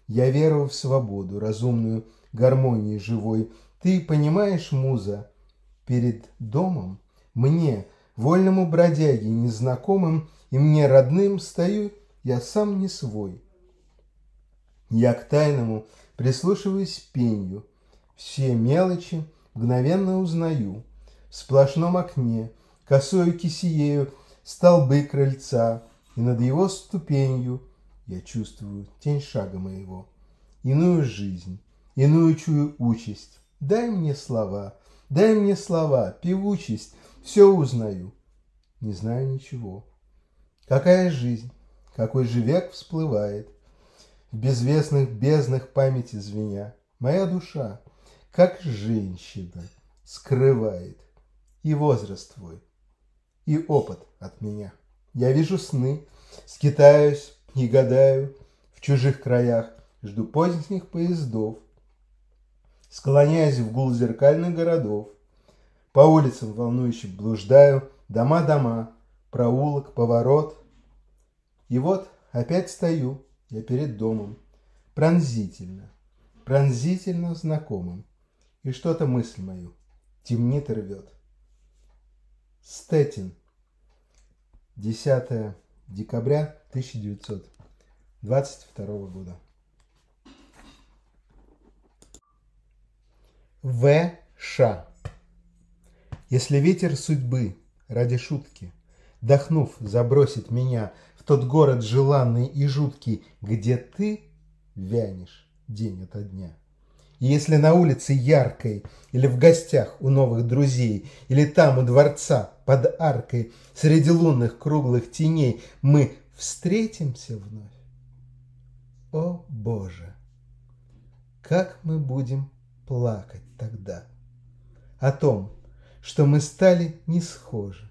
Я верую в свободу, разумную гармонии живой. Ты понимаешь, муза, перед домом мне, вольному бродяге, незнакомым, и мне родным стою я сам не свой. Я к тайному прислушиваюсь пенью, все мелочи мгновенно узнаю. В сплошном окне, косою кисиею столбы крыльца, и над его ступенью я чувствую тень шага моего, иную жизнь, иную чую участь. Дай мне слова, дай мне слова, певучесть, все узнаю. Не знаю ничего. Какая жизнь, какой же век всплывает, В безвестных безднах памяти звеня. Моя душа, как женщина, скрывает И возраст твой, и опыт от меня. Я вижу сны, скитаюсь и гадаю В чужих краях, жду поздних поездов – склоняясь в гул зеркальных городов. По улицам волнующе блуждаю, дома-дома, проулок, поворот. И вот опять стою я перед домом, пронзительно, пронзительно знакомым. И что-то мысль мою темнит и рвет. Стетин. 10 декабря 1922 года. В. Ш. Если ветер судьбы, ради шутки, Дохнув, забросит меня В тот город желанный и жуткий, Где ты вянешь день ото дня. И если на улице яркой, Или в гостях у новых друзей, Или там у дворца под аркой, Среди лунных круглых теней Мы встретимся вновь, о Боже, как мы будем плакать тогда о том, что мы стали не схожи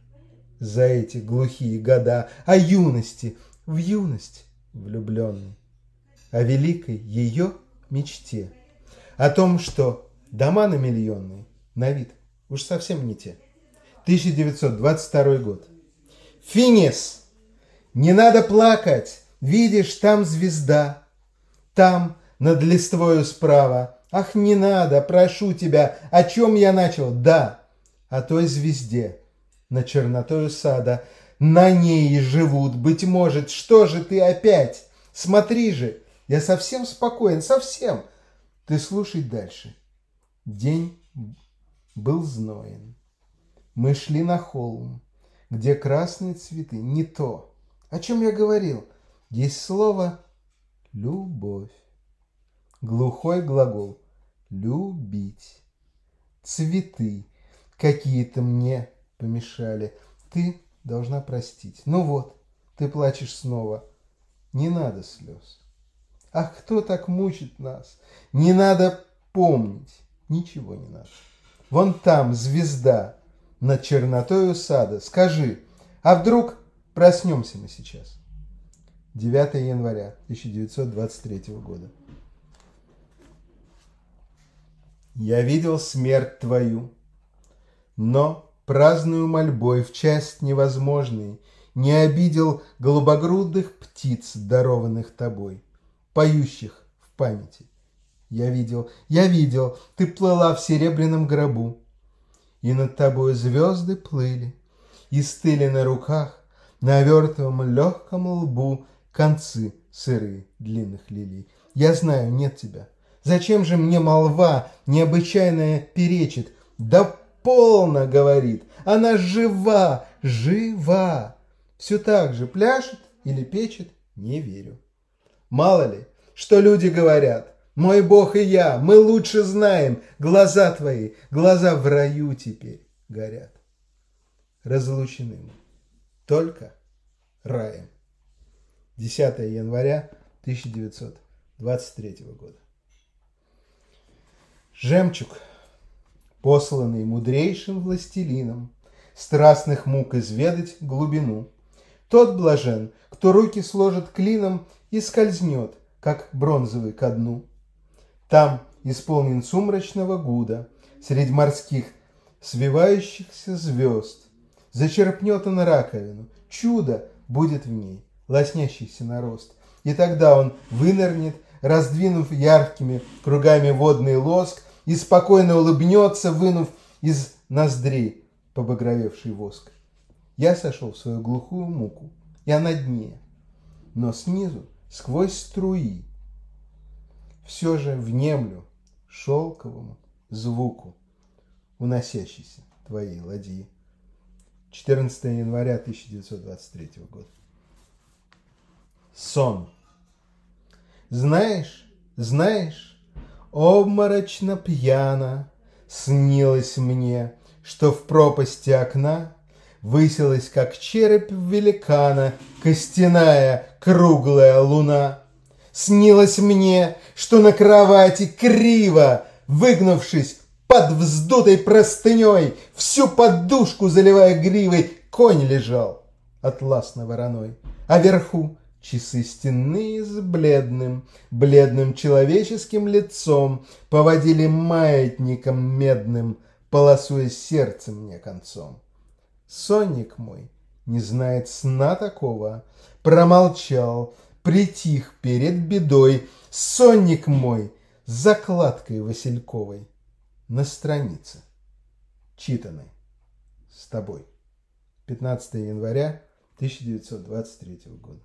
за эти глухие года, о юности, в юность влюбленной, о великой ее мечте, о том, что дома на миллионные на вид уж совсем не те. 1922 год. Финис! Не надо плакать! Видишь, там звезда, там над листвою справа Ах, не надо, прошу тебя, о чем я начал? Да, о той звезде, на чернотою сада. На ней живут, быть может, что же ты опять? Смотри же, я совсем спокоен, совсем. Ты слушай дальше. День был зноен. Мы шли на холм, где красные цветы, не то. О чем я говорил? Есть слово «любовь». Глухой глагол любить. Цветы какие-то мне помешали. Ты должна простить. Ну вот, ты плачешь снова. Не надо слез. Ах, кто так мучит нас? Не надо помнить. Ничего не надо. Вон там звезда над чернотою сада. Скажи, а вдруг проснемся мы сейчас? 9 января 1923 года. я видел смерть твою, но праздную мольбой в часть невозможной не обидел голубогрудых птиц, дарованных тобой, поющих в памяти. Я видел, я видел, ты плыла в серебряном гробу, и над тобой звезды плыли, и стыли на руках, на вертовом легком лбу концы сырые длинных лилий. Я знаю, нет тебя, Зачем же мне молва необычайная перечит? Да полно, говорит, она жива, жива. Все так же пляшет или печет, не верю. Мало ли, что люди говорят. Мой Бог и я, мы лучше знаем, глаза твои, глаза в раю теперь горят. Разлучены мы только раем. 10 января 1923 года. Жемчуг, посланный мудрейшим властелином, Страстных мук изведать глубину. Тот блажен, кто руки сложит клином И скользнет, как бронзовый ко дну. Там исполнен сумрачного гуда, Средь морских свивающихся звезд. Зачерпнет он раковину, чудо будет в ней, лоснящийся нарост. И тогда он вынырнет, раздвинув яркими кругами водный лоск, и спокойно улыбнется, вынув из ноздрей побагровевший воск. Я сошел в свою глухую муку. Я на дне, но снизу, сквозь струи, все же внемлю шелковому звуку, уносящейся твоей ладьи. 14 января 1923 года. Сон. Знаешь, знаешь, обморочно пьяно снилось мне, что в пропасти окна высилась, как череп великана, костяная круглая луна. Снилось мне, что на кровати криво, выгнувшись под вздутой простыней, всю подушку заливая гривой, конь лежал атласно-вороной, а верху. Часы стены с бледным, бледным человеческим лицом поводили маятником медным, полосуя сердце мне концом. Сонник мой не знает сна такого, промолчал, притих перед бедой, сонник мой с закладкой васильковой на странице, читанной с тобой. 15 января 1923 года.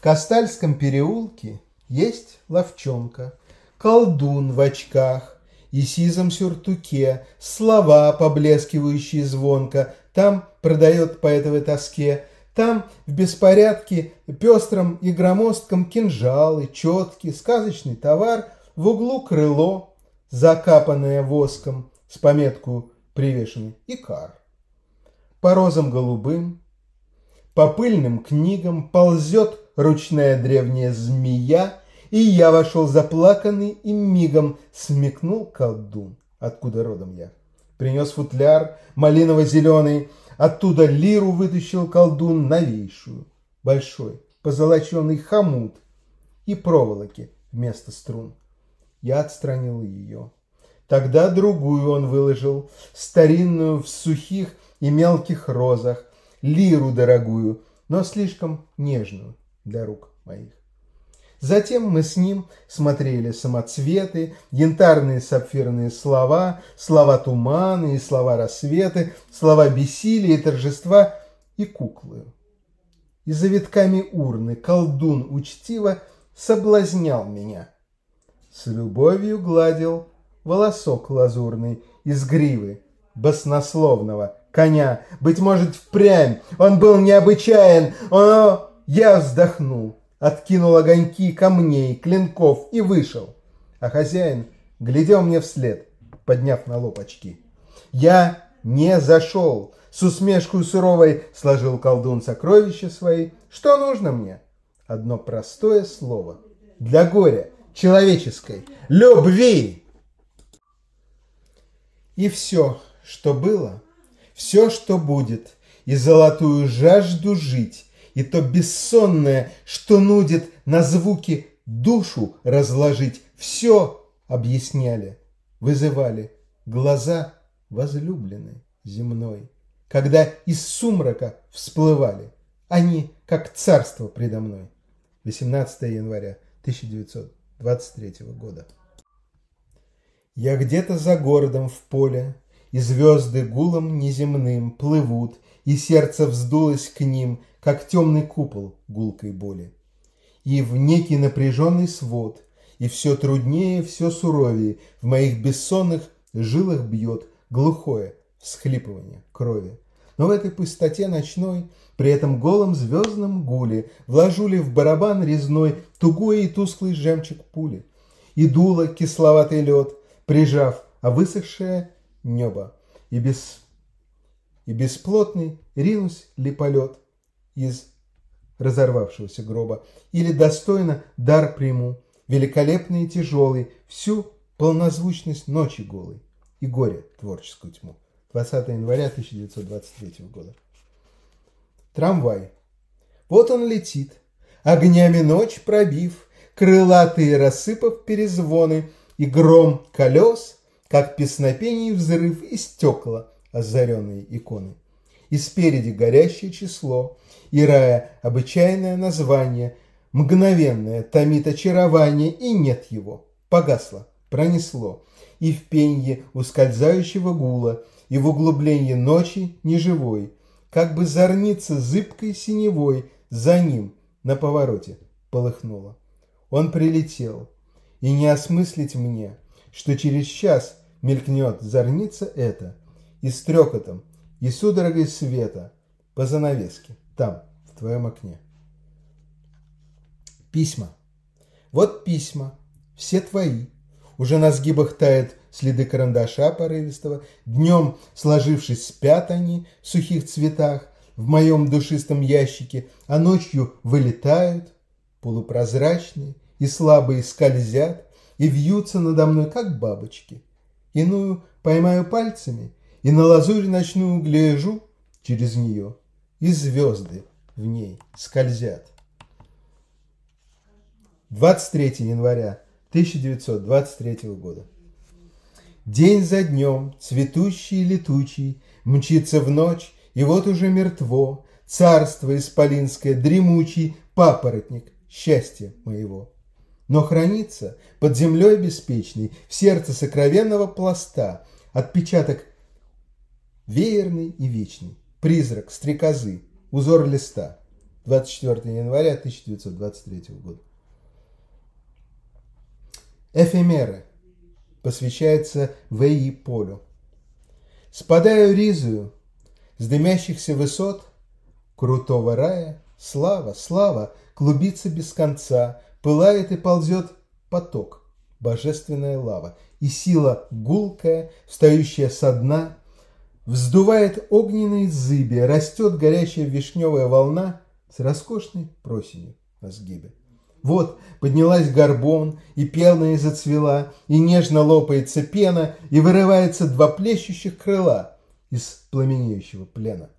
В Кастальском переулке есть ловчонка, колдун в очках и сизом сюртуке, слова, поблескивающие звонко, там продает поэтовой тоске, там в беспорядке пестром и громоздком кинжалы, четки, сказочный товар, в углу крыло, закапанное воском, с пометку привешен икар. По розам голубым, по пыльным книгам ползет ручная древняя змея, и я вошел заплаканный и мигом смекнул колдун, откуда родом я. Принес футляр малиново-зеленый, оттуда лиру вытащил колдун новейшую, большой, позолоченный хомут и проволоки вместо струн. Я отстранил ее. Тогда другую он выложил, старинную в сухих и мелких розах, лиру дорогую, но слишком нежную, для рук моих. Затем мы с ним смотрели самоцветы, янтарные сапфирные слова, слова туманы и слова рассветы, слова бессилия и торжества и куклы. И завитками урны колдун учтиво соблазнял меня. С любовью гладил волосок лазурный из гривы баснословного коня. Быть может, впрямь он был необычаен, он. Я вздохнул, откинул огоньки камней, клинков и вышел. А хозяин глядел мне вслед, подняв на лоб очки. Я не зашел. С усмешкой суровой сложил колдун сокровища свои. Что нужно мне? Одно простое слово. Для горя, человеческой, любви. И все, что было, все, что будет, и золотую жажду жить и то бессонное, что нудит на звуки душу разложить, все объясняли, вызывали глаза возлюбленной земной. Когда из сумрака всплывали, они как царство предо мной. 18 января 1923 года. Я где-то за городом в поле, и звезды гулом неземным плывут, и сердце вздулось к ним, как темный купол гулкой боли. И в некий напряженный свод, и все труднее, все суровее в моих бессонных жилах бьет глухое всхлипывание крови. Но в этой пустоте ночной, при этом голом звездном гуле, вложу ли в барабан резной тугой и тусклый жемчуг пули, и дуло кисловатый лед, прижав а высохшее небо, и, без... и бесплотный ринус ли полет, из разорвавшегося гроба, или достойно дар приму, великолепный и тяжелый, всю полнозвучность ночи голой и горе творческую тьму. 20 января 1923 года. Трамвай. Вот он летит, огнями ночь пробив, крылатые рассыпав перезвоны, и гром колес, как песнопений взрыв, и стекла, озаренные иконы и спереди горящее число, и рая – обычайное название, мгновенное, томит очарование, и нет его. Погасло, пронесло, и в пенье ускользающего гула, и в углублении ночи неживой, как бы зорница зыбкой синевой за ним на повороте полыхнула. Он прилетел, и не осмыслить мне, что через час мелькнет зорница эта, и с трекотом и судорогой света по занавеске, там, в твоем окне. Письма. Вот письма, все твои. Уже на сгибах тает следы карандаша порывистого, днем, сложившись, спят они в сухих цветах, в моем душистом ящике, а ночью вылетают, полупрозрачные и слабые скользят, и вьются надо мной, как бабочки. Иную поймаю пальцами и на лазурь ночную гляжу через нее, и звезды в ней скользят. 23 января 1923 года. День за днем, цветущий и летучий, мчится в ночь, и вот уже мертво, царство исполинское, дремучий папоротник счастье моего. Но хранится под землей беспечной, в сердце сокровенного пласта, отпечаток Веерный и вечный. Призрак стрекозы. Узор листа. 24 января 1923 года. Эфемеры. Посвящается В.И. Полю. Спадаю ризую с дымящихся высот крутого рая. Слава, слава, клубится без конца, пылает и ползет поток, божественная лава, и сила гулкая, встающая со дна Вздувает огненные зыби, растет горячая вишневая волна с роскошной просенью на сгибе. Вот поднялась горбон, и пелная зацвела, и нежно лопается пена, и вырывается два плещущих крыла из пламенеющего плена.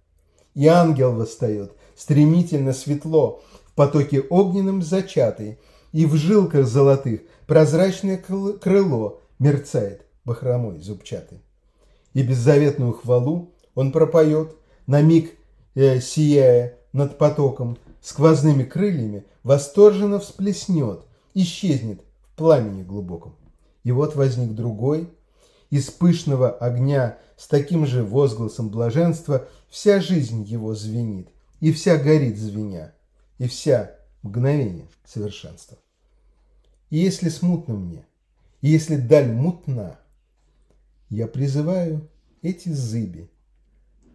И ангел восстает, стремительно светло, в потоке огненном зачатый, и в жилках золотых прозрачное крыло мерцает бахромой зубчатой и беззаветную хвалу он пропоет, на миг э, сияя над потоком, сквозными крыльями восторженно всплеснет, исчезнет в пламени глубоком. И вот возник другой, из пышного огня с таким же возгласом блаженства вся жизнь его звенит, и вся горит звеня, и вся мгновение совершенства. И если смутно мне, и если даль мутна, я призываю эти зыби.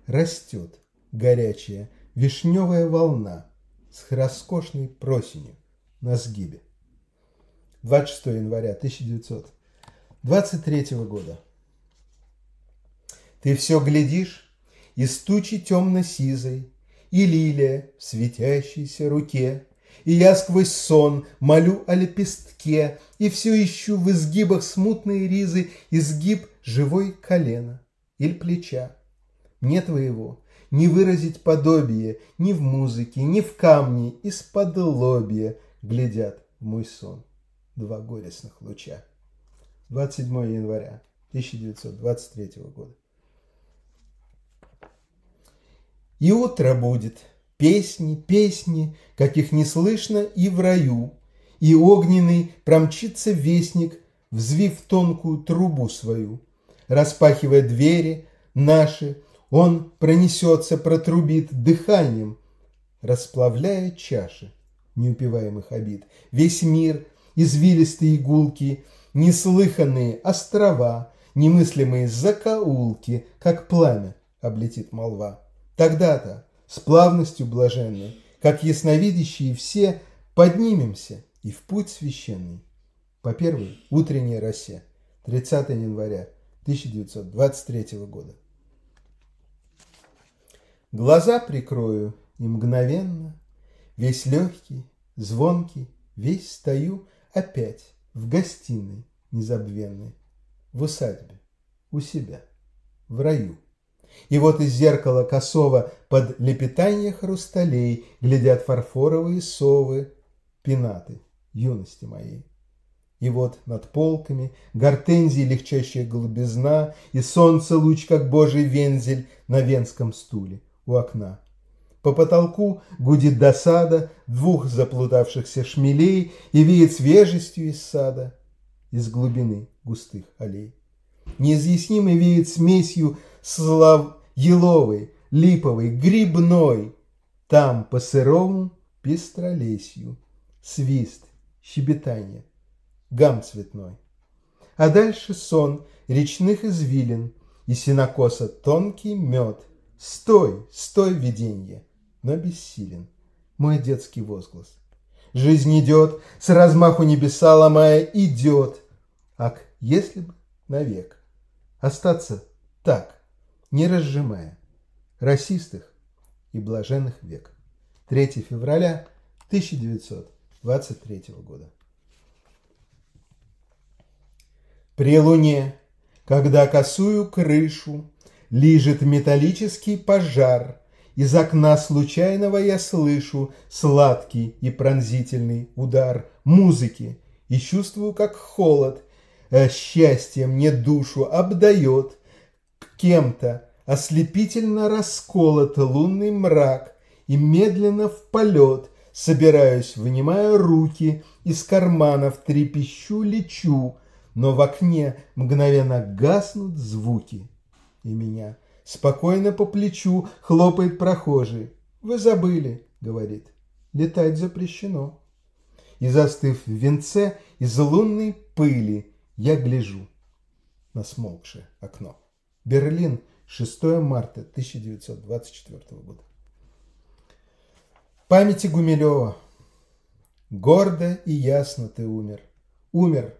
Растет горячая вишневая волна с роскошной просенью на сгибе. 26 января 1923 года. Ты все глядишь, и стучи темно-сизой, И лилия в светящейся руке, И я сквозь сон молю о лепестке, И все ищу в изгибах смутные ризы, Изгиб живой колена или плеча. Мне твоего не выразить подобие ни в музыке, ни в камне, из-под лобья глядят в мой сон два горестных луча. 27 января 1923 года. И утро будет, песни, песни, каких не слышно и в раю, и огненный промчится вестник, взвив тонкую трубу свою, распахивая двери наши, он пронесется, протрубит дыханием, расплавляя чаши неупиваемых обид. Весь мир, извилистые игулки, неслыханные острова, немыслимые закоулки, как пламя облетит молва. Тогда-то, с плавностью блаженной, как ясновидящие все, поднимемся и в путь священный. По первой утренней росе, 30 января 1923 года. Глаза прикрою и мгновенно, Весь легкий, звонкий, весь стою Опять в гостиной незабвенной, В усадьбе, у себя, в раю. И вот из зеркала косого Под лепетание хрусталей Глядят фарфоровые совы, Пенаты юности моей. И вот над полками гортензии легчайшая голубизна, И солнце луч, как божий вензель, на венском стуле у окна. По потолку гудит досада двух заплутавшихся шмелей И веет свежестью из сада, из глубины густых аллей. Неизъяснимый веет смесью слав еловой, липовой, грибной, Там по сырому пестролесью свист, щебетание – гам цветной. А дальше сон речных извилин и синокоса тонкий мед. Стой, стой, виденье, но бессилен мой детский возглас. Жизнь идет, с размаху небеса ломая, идет. Ак, если бы навек остаться так, не разжимая, расистых и блаженных век. 3 февраля 1923 года. При луне, когда косую крышу Лижет металлический пожар, Из окна случайного я слышу Сладкий и пронзительный удар музыки И чувствую, как холод а Счастье мне душу обдает Кем-то ослепительно расколот лунный мрак, И медленно в полет собираюсь, вынимаю руки, Из карманов трепещу, лечу, но в окне мгновенно гаснут звуки. И меня спокойно по плечу хлопает прохожий. «Вы забыли», — говорит, — «летать запрещено». И застыв в венце из лунной пыли, я гляжу на смолкшее окно. Берлин, 6 марта 1924 года. Памяти Гумилева. Гордо и ясно ты умер. Умер,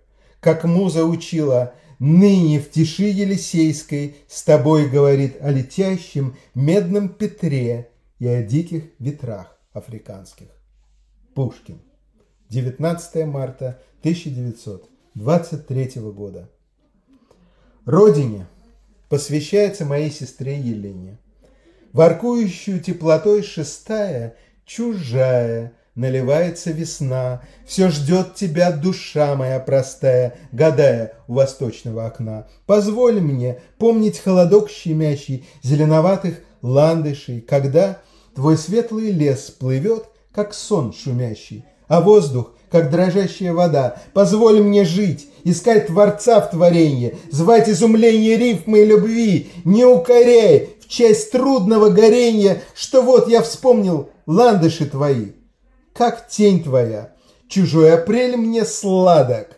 как муза учила, «Ныне в тиши Елисейской с тобой говорит о летящем медном Петре и о диких ветрах африканских». Пушкин. 19 марта 1923 года. Родине посвящается моей сестре Елене. Воркующую теплотой шестая, чужая – наливается весна, Все ждет тебя душа моя простая, гадая у восточного окна. Позволь мне помнить холодок щемящий зеленоватых ландышей, Когда твой светлый лес плывет, как сон шумящий, А воздух, как дрожащая вода, позволь мне жить, Искать Творца в творении, звать изумление рифмы и любви, Не укоряй в честь трудного горения, Что вот я вспомнил ландыши твои как тень твоя. Чужой апрель мне сладок.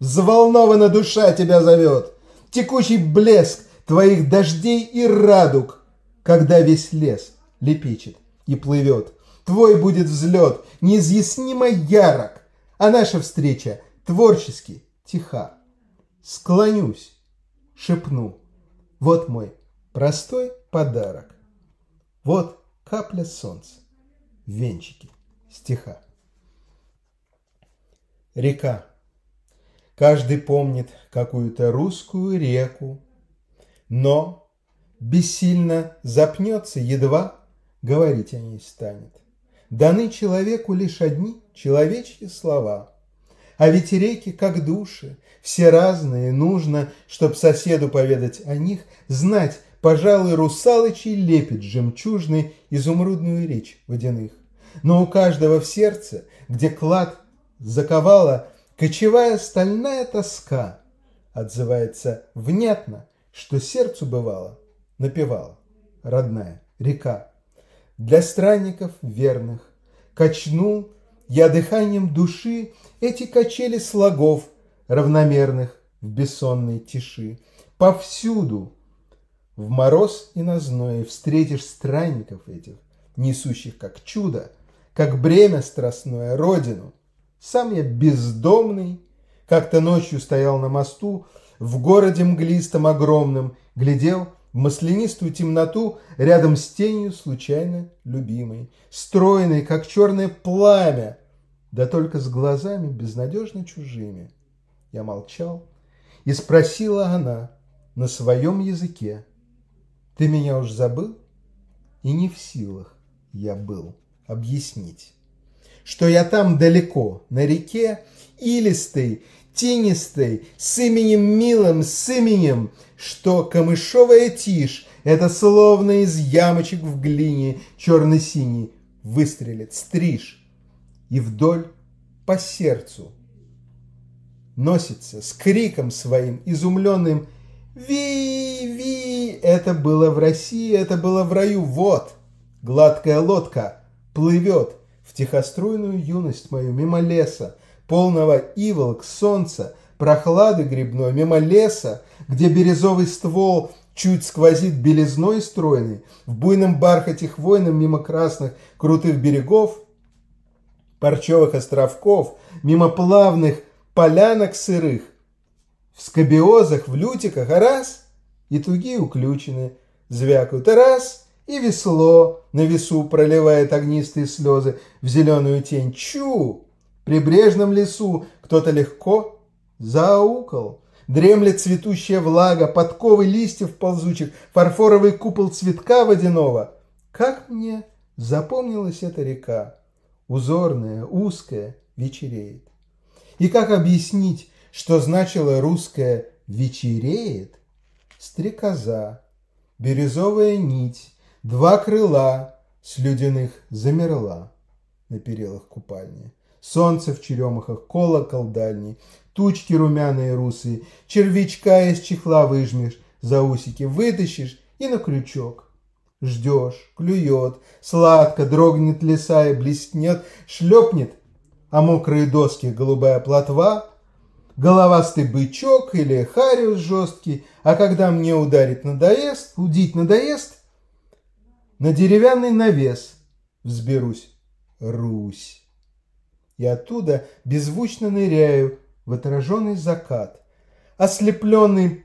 Взволнована душа тебя зовет. Текучий блеск твоих дождей и радуг, Когда весь лес лепечет и плывет. Твой будет взлет, неизъяснимо ярок, А наша встреча творчески тиха. Склонюсь, шепну, вот мой простой подарок. Вот капля солнца, венчики стиха. Река. Каждый помнит какую-то русскую реку, но бессильно запнется, едва говорить о ней станет. Даны человеку лишь одни человечьи слова. А ведь реки, как души, все разные, нужно, чтоб соседу поведать о них, знать, пожалуй, русалычий лепит жемчужный изумрудную речь водяных но у каждого в сердце, где клад заковала кочевая стальная тоска, отзывается внятно, что сердцу бывало, напевала родная река. Для странников верных качнул я дыханием души эти качели слогов равномерных в бессонной тиши. Повсюду в мороз и на зное встретишь странников этих, несущих как чудо как бремя страстное, родину. Сам я бездомный, как-то ночью стоял на мосту, в городе мглистом огромном, глядел в маслянистую темноту рядом с тенью случайно любимой, стройной, как черное пламя, да только с глазами безнадежно чужими. Я молчал, и спросила она на своем языке, «Ты меня уж забыл?» И не в силах я был объяснить, что я там далеко, на реке, илистой, тенистой, с именем милым, с именем, что камышовая тишь — это словно из ямочек в глине черно-синий выстрелит стриж и вдоль по сердцу носится с криком своим изумленным «Ви-ви!» Это было в России, это было в раю, вот! Гладкая лодка — плывет в тихоструйную юность мою мимо леса, полного иволок, солнца, прохлады грибной, мимо леса, где бирюзовый ствол чуть сквозит белизной стройный в буйном бархате хвойном мимо красных крутых берегов, парчевых островков, мимо плавных полянок сырых, в скобиозах, в лютиках, а раз, и тугие уключены, звякают, а раз, и весло на весу проливает огнистые слезы в зеленую тень. Чу! В прибрежном лесу кто-то легко заукал. Дремлет цветущая влага, подковы листьев ползучих, фарфоровый купол цветка водяного. Как мне запомнилась эта река, узорная, узкая, вечереет. И как объяснить, что значило русское «вечереет»? Стрекоза, бирюзовая нить, Два крыла слюдяных замерла на перилах купальни. Солнце в черемахах, колокол дальний, тучки румяные русые, червячка из чехла выжмешь, за усики вытащишь и на крючок. Ждешь, клюет, сладко дрогнет леса и блеснет, шлепнет, а мокрые доски голубая плотва, головастый бычок или хариус жесткий, а когда мне ударит надоест, удить надоест, на деревянный навес взберусь. Русь. И оттуда беззвучно ныряю в отраженный закат. Ослепленный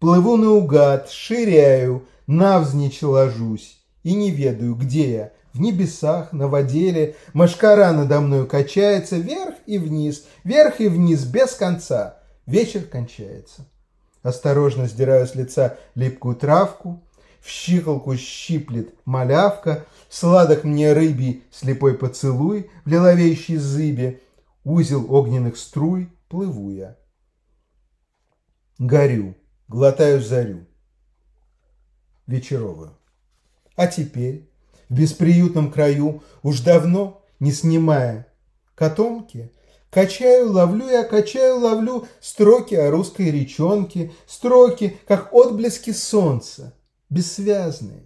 плыву наугад, ширяю, навзничь ложусь. И не ведаю, где я, в небесах, на воде ли, Машкара надо мною качается вверх и вниз, вверх и вниз, без конца. Вечер кончается. Осторожно сдираю с лица липкую травку, в щиколку щиплет малявка, сладок мне рыбий слепой поцелуй в лиловеющей зыбе, узел огненных струй плыву я. Горю, глотаю зарю. Вечеровую. А теперь, в бесприютном краю, уж давно, не снимая котомки, Качаю, ловлю я, качаю, ловлю строки о русской речонке, строки, как отблески солнца бессвязные.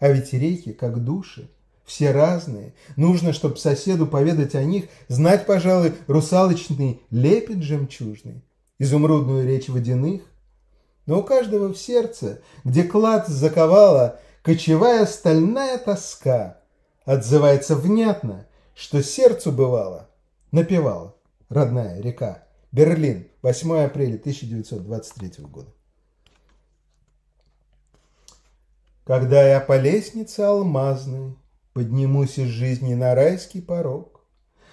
А ведь реки, как души, все разные. Нужно, чтобы соседу поведать о них, знать, пожалуй, русалочный лепет жемчужный, изумрудную речь водяных. Но у каждого в сердце, где клад заковала, кочевая стальная тоска, отзывается внятно, что сердцу бывало, напевала родная река. Берлин, 8 апреля 1923 года. Когда я по лестнице алмазной Поднимусь из жизни на райский порог,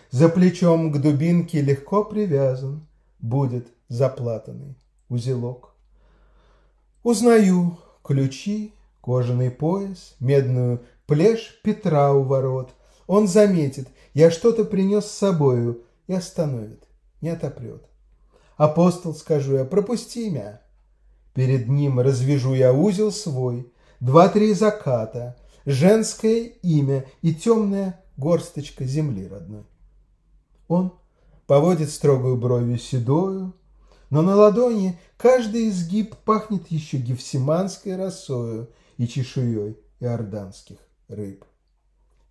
За плечом к дубинке легко привязан Будет заплатанный узелок. Узнаю ключи, кожаный пояс, Медную плешь Петра у ворот. Он заметит, я что-то принес с собою И остановит, не отопрет. Апостол, скажу я, пропусти меня. Перед ним развяжу я узел свой — два-три заката, женское имя и темная горсточка земли родной. Он поводит строгую бровью седою, но на ладони каждый изгиб пахнет еще гефсиманской росою и чешуей иорданских рыб.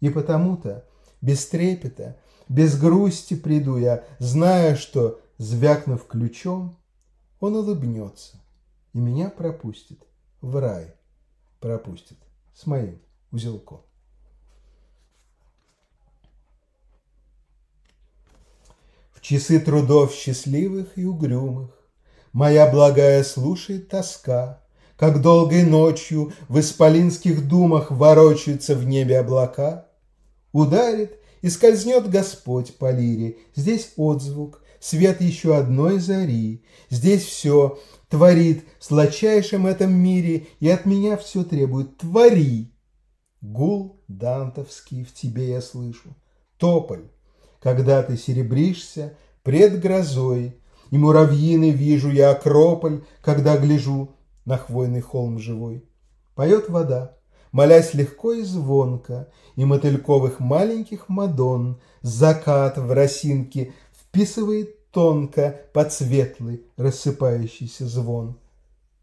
И потому-то, без трепета, без грусти приду я, зная, что, звякнув ключом, он улыбнется и меня пропустит в рай пропустит с моим узелком. В часы трудов счастливых и угрюмых Моя благая слушает тоска, Как долгой ночью в исполинских думах Ворочаются в небе облака. Ударит и скользнет Господь по лире, Здесь отзвук, свет еще одной зари, Здесь все творит в сладчайшем этом мире, и от меня все требует. Твори! Гул дантовский в тебе я слышу. Тополь, когда ты серебришься пред грозой, и муравьины вижу я Акрополь, когда гляжу на хвойный холм живой. Поет вода, молясь легко и звонко, и мотыльковых маленьких мадон закат в росинке вписывает тонко под светлый рассыпающийся звон.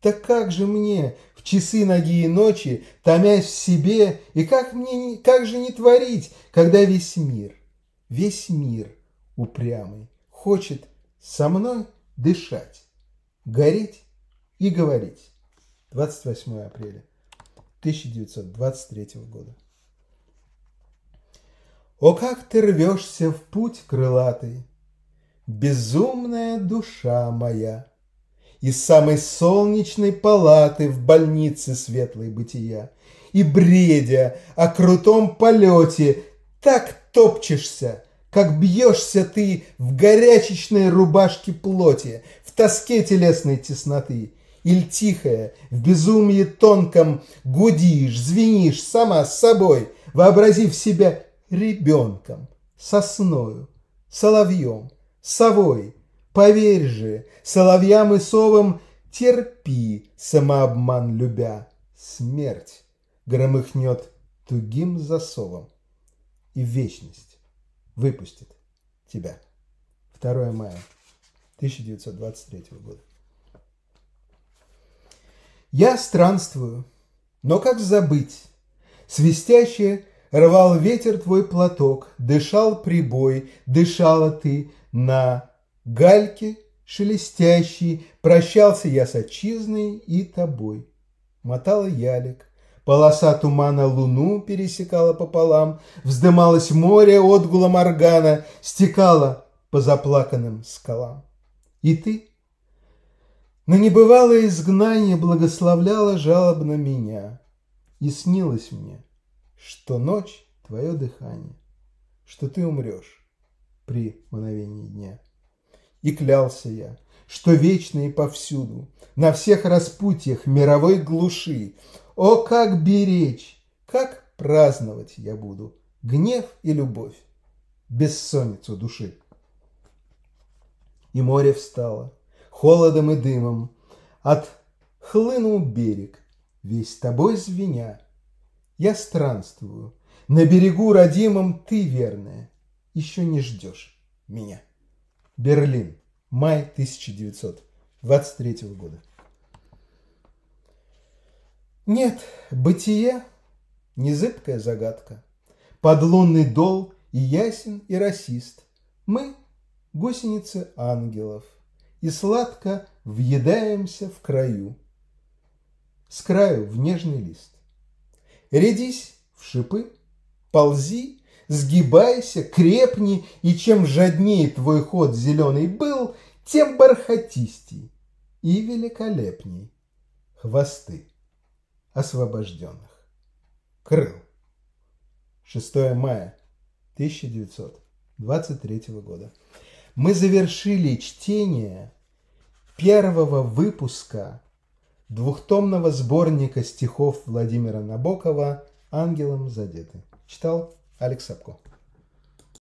Так как же мне в часы ноги и ночи, томясь в себе, и как мне, как же не творить, когда весь мир, весь мир упрямый, хочет со мной дышать, гореть и говорить. 28 апреля 1923 года. О, как ты рвешься в путь крылатый, безумная душа моя, Из самой солнечной палаты в больнице светлой бытия, И бредя о крутом полете, так топчешься, как бьешься ты в горячечной рубашке плоти, в тоске телесной тесноты, или тихая, в безумии тонком гудишь, звенишь сама с собой, вообразив себя ребенком, сосною, соловьем – совой, поверь же, соловьям и совам терпи, самообман любя, смерть громыхнет тугим засовом, и вечность выпустит тебя. 2 мая 1923 года. Я странствую, но как забыть? Свистящее рвал ветер твой платок, дышал прибой, дышала ты, на гальке шелестящей прощался я с отчизной и тобой. Мотала ялик, полоса тумана луну пересекала пополам, вздымалось море отгулом моргана, стекало по заплаканным скалам. И ты на небывалое изгнание благословляла жалобно меня, и снилось мне, что ночь — твое дыхание, что ты умрешь, при мгновении дня. И клялся я, что вечно и повсюду, на всех распутьях мировой глуши, о, как беречь, как праздновать я буду гнев и любовь, бессонницу души. И море встало, холодом и дымом, от хлынул берег, весь тобой звеня. Я странствую, на берегу родимом ты верная, еще не ждешь меня. Берлин. Май 1923 года. Нет, бытие – не зыбкая загадка. Подлунный дол и ясен, и расист. Мы – гусеницы ангелов, и сладко въедаемся в краю. С краю в нежный лист. Рядись в шипы, ползи сгибайся, крепни, и чем жаднее твой ход зеленый был, тем бархатистей и великолепней хвосты освобожденных крыл. 6 мая 1923 года. Мы завершили чтение первого выпуска двухтомного сборника стихов Владимира Набокова «Ангелом задеты». Читал Alex Sapko.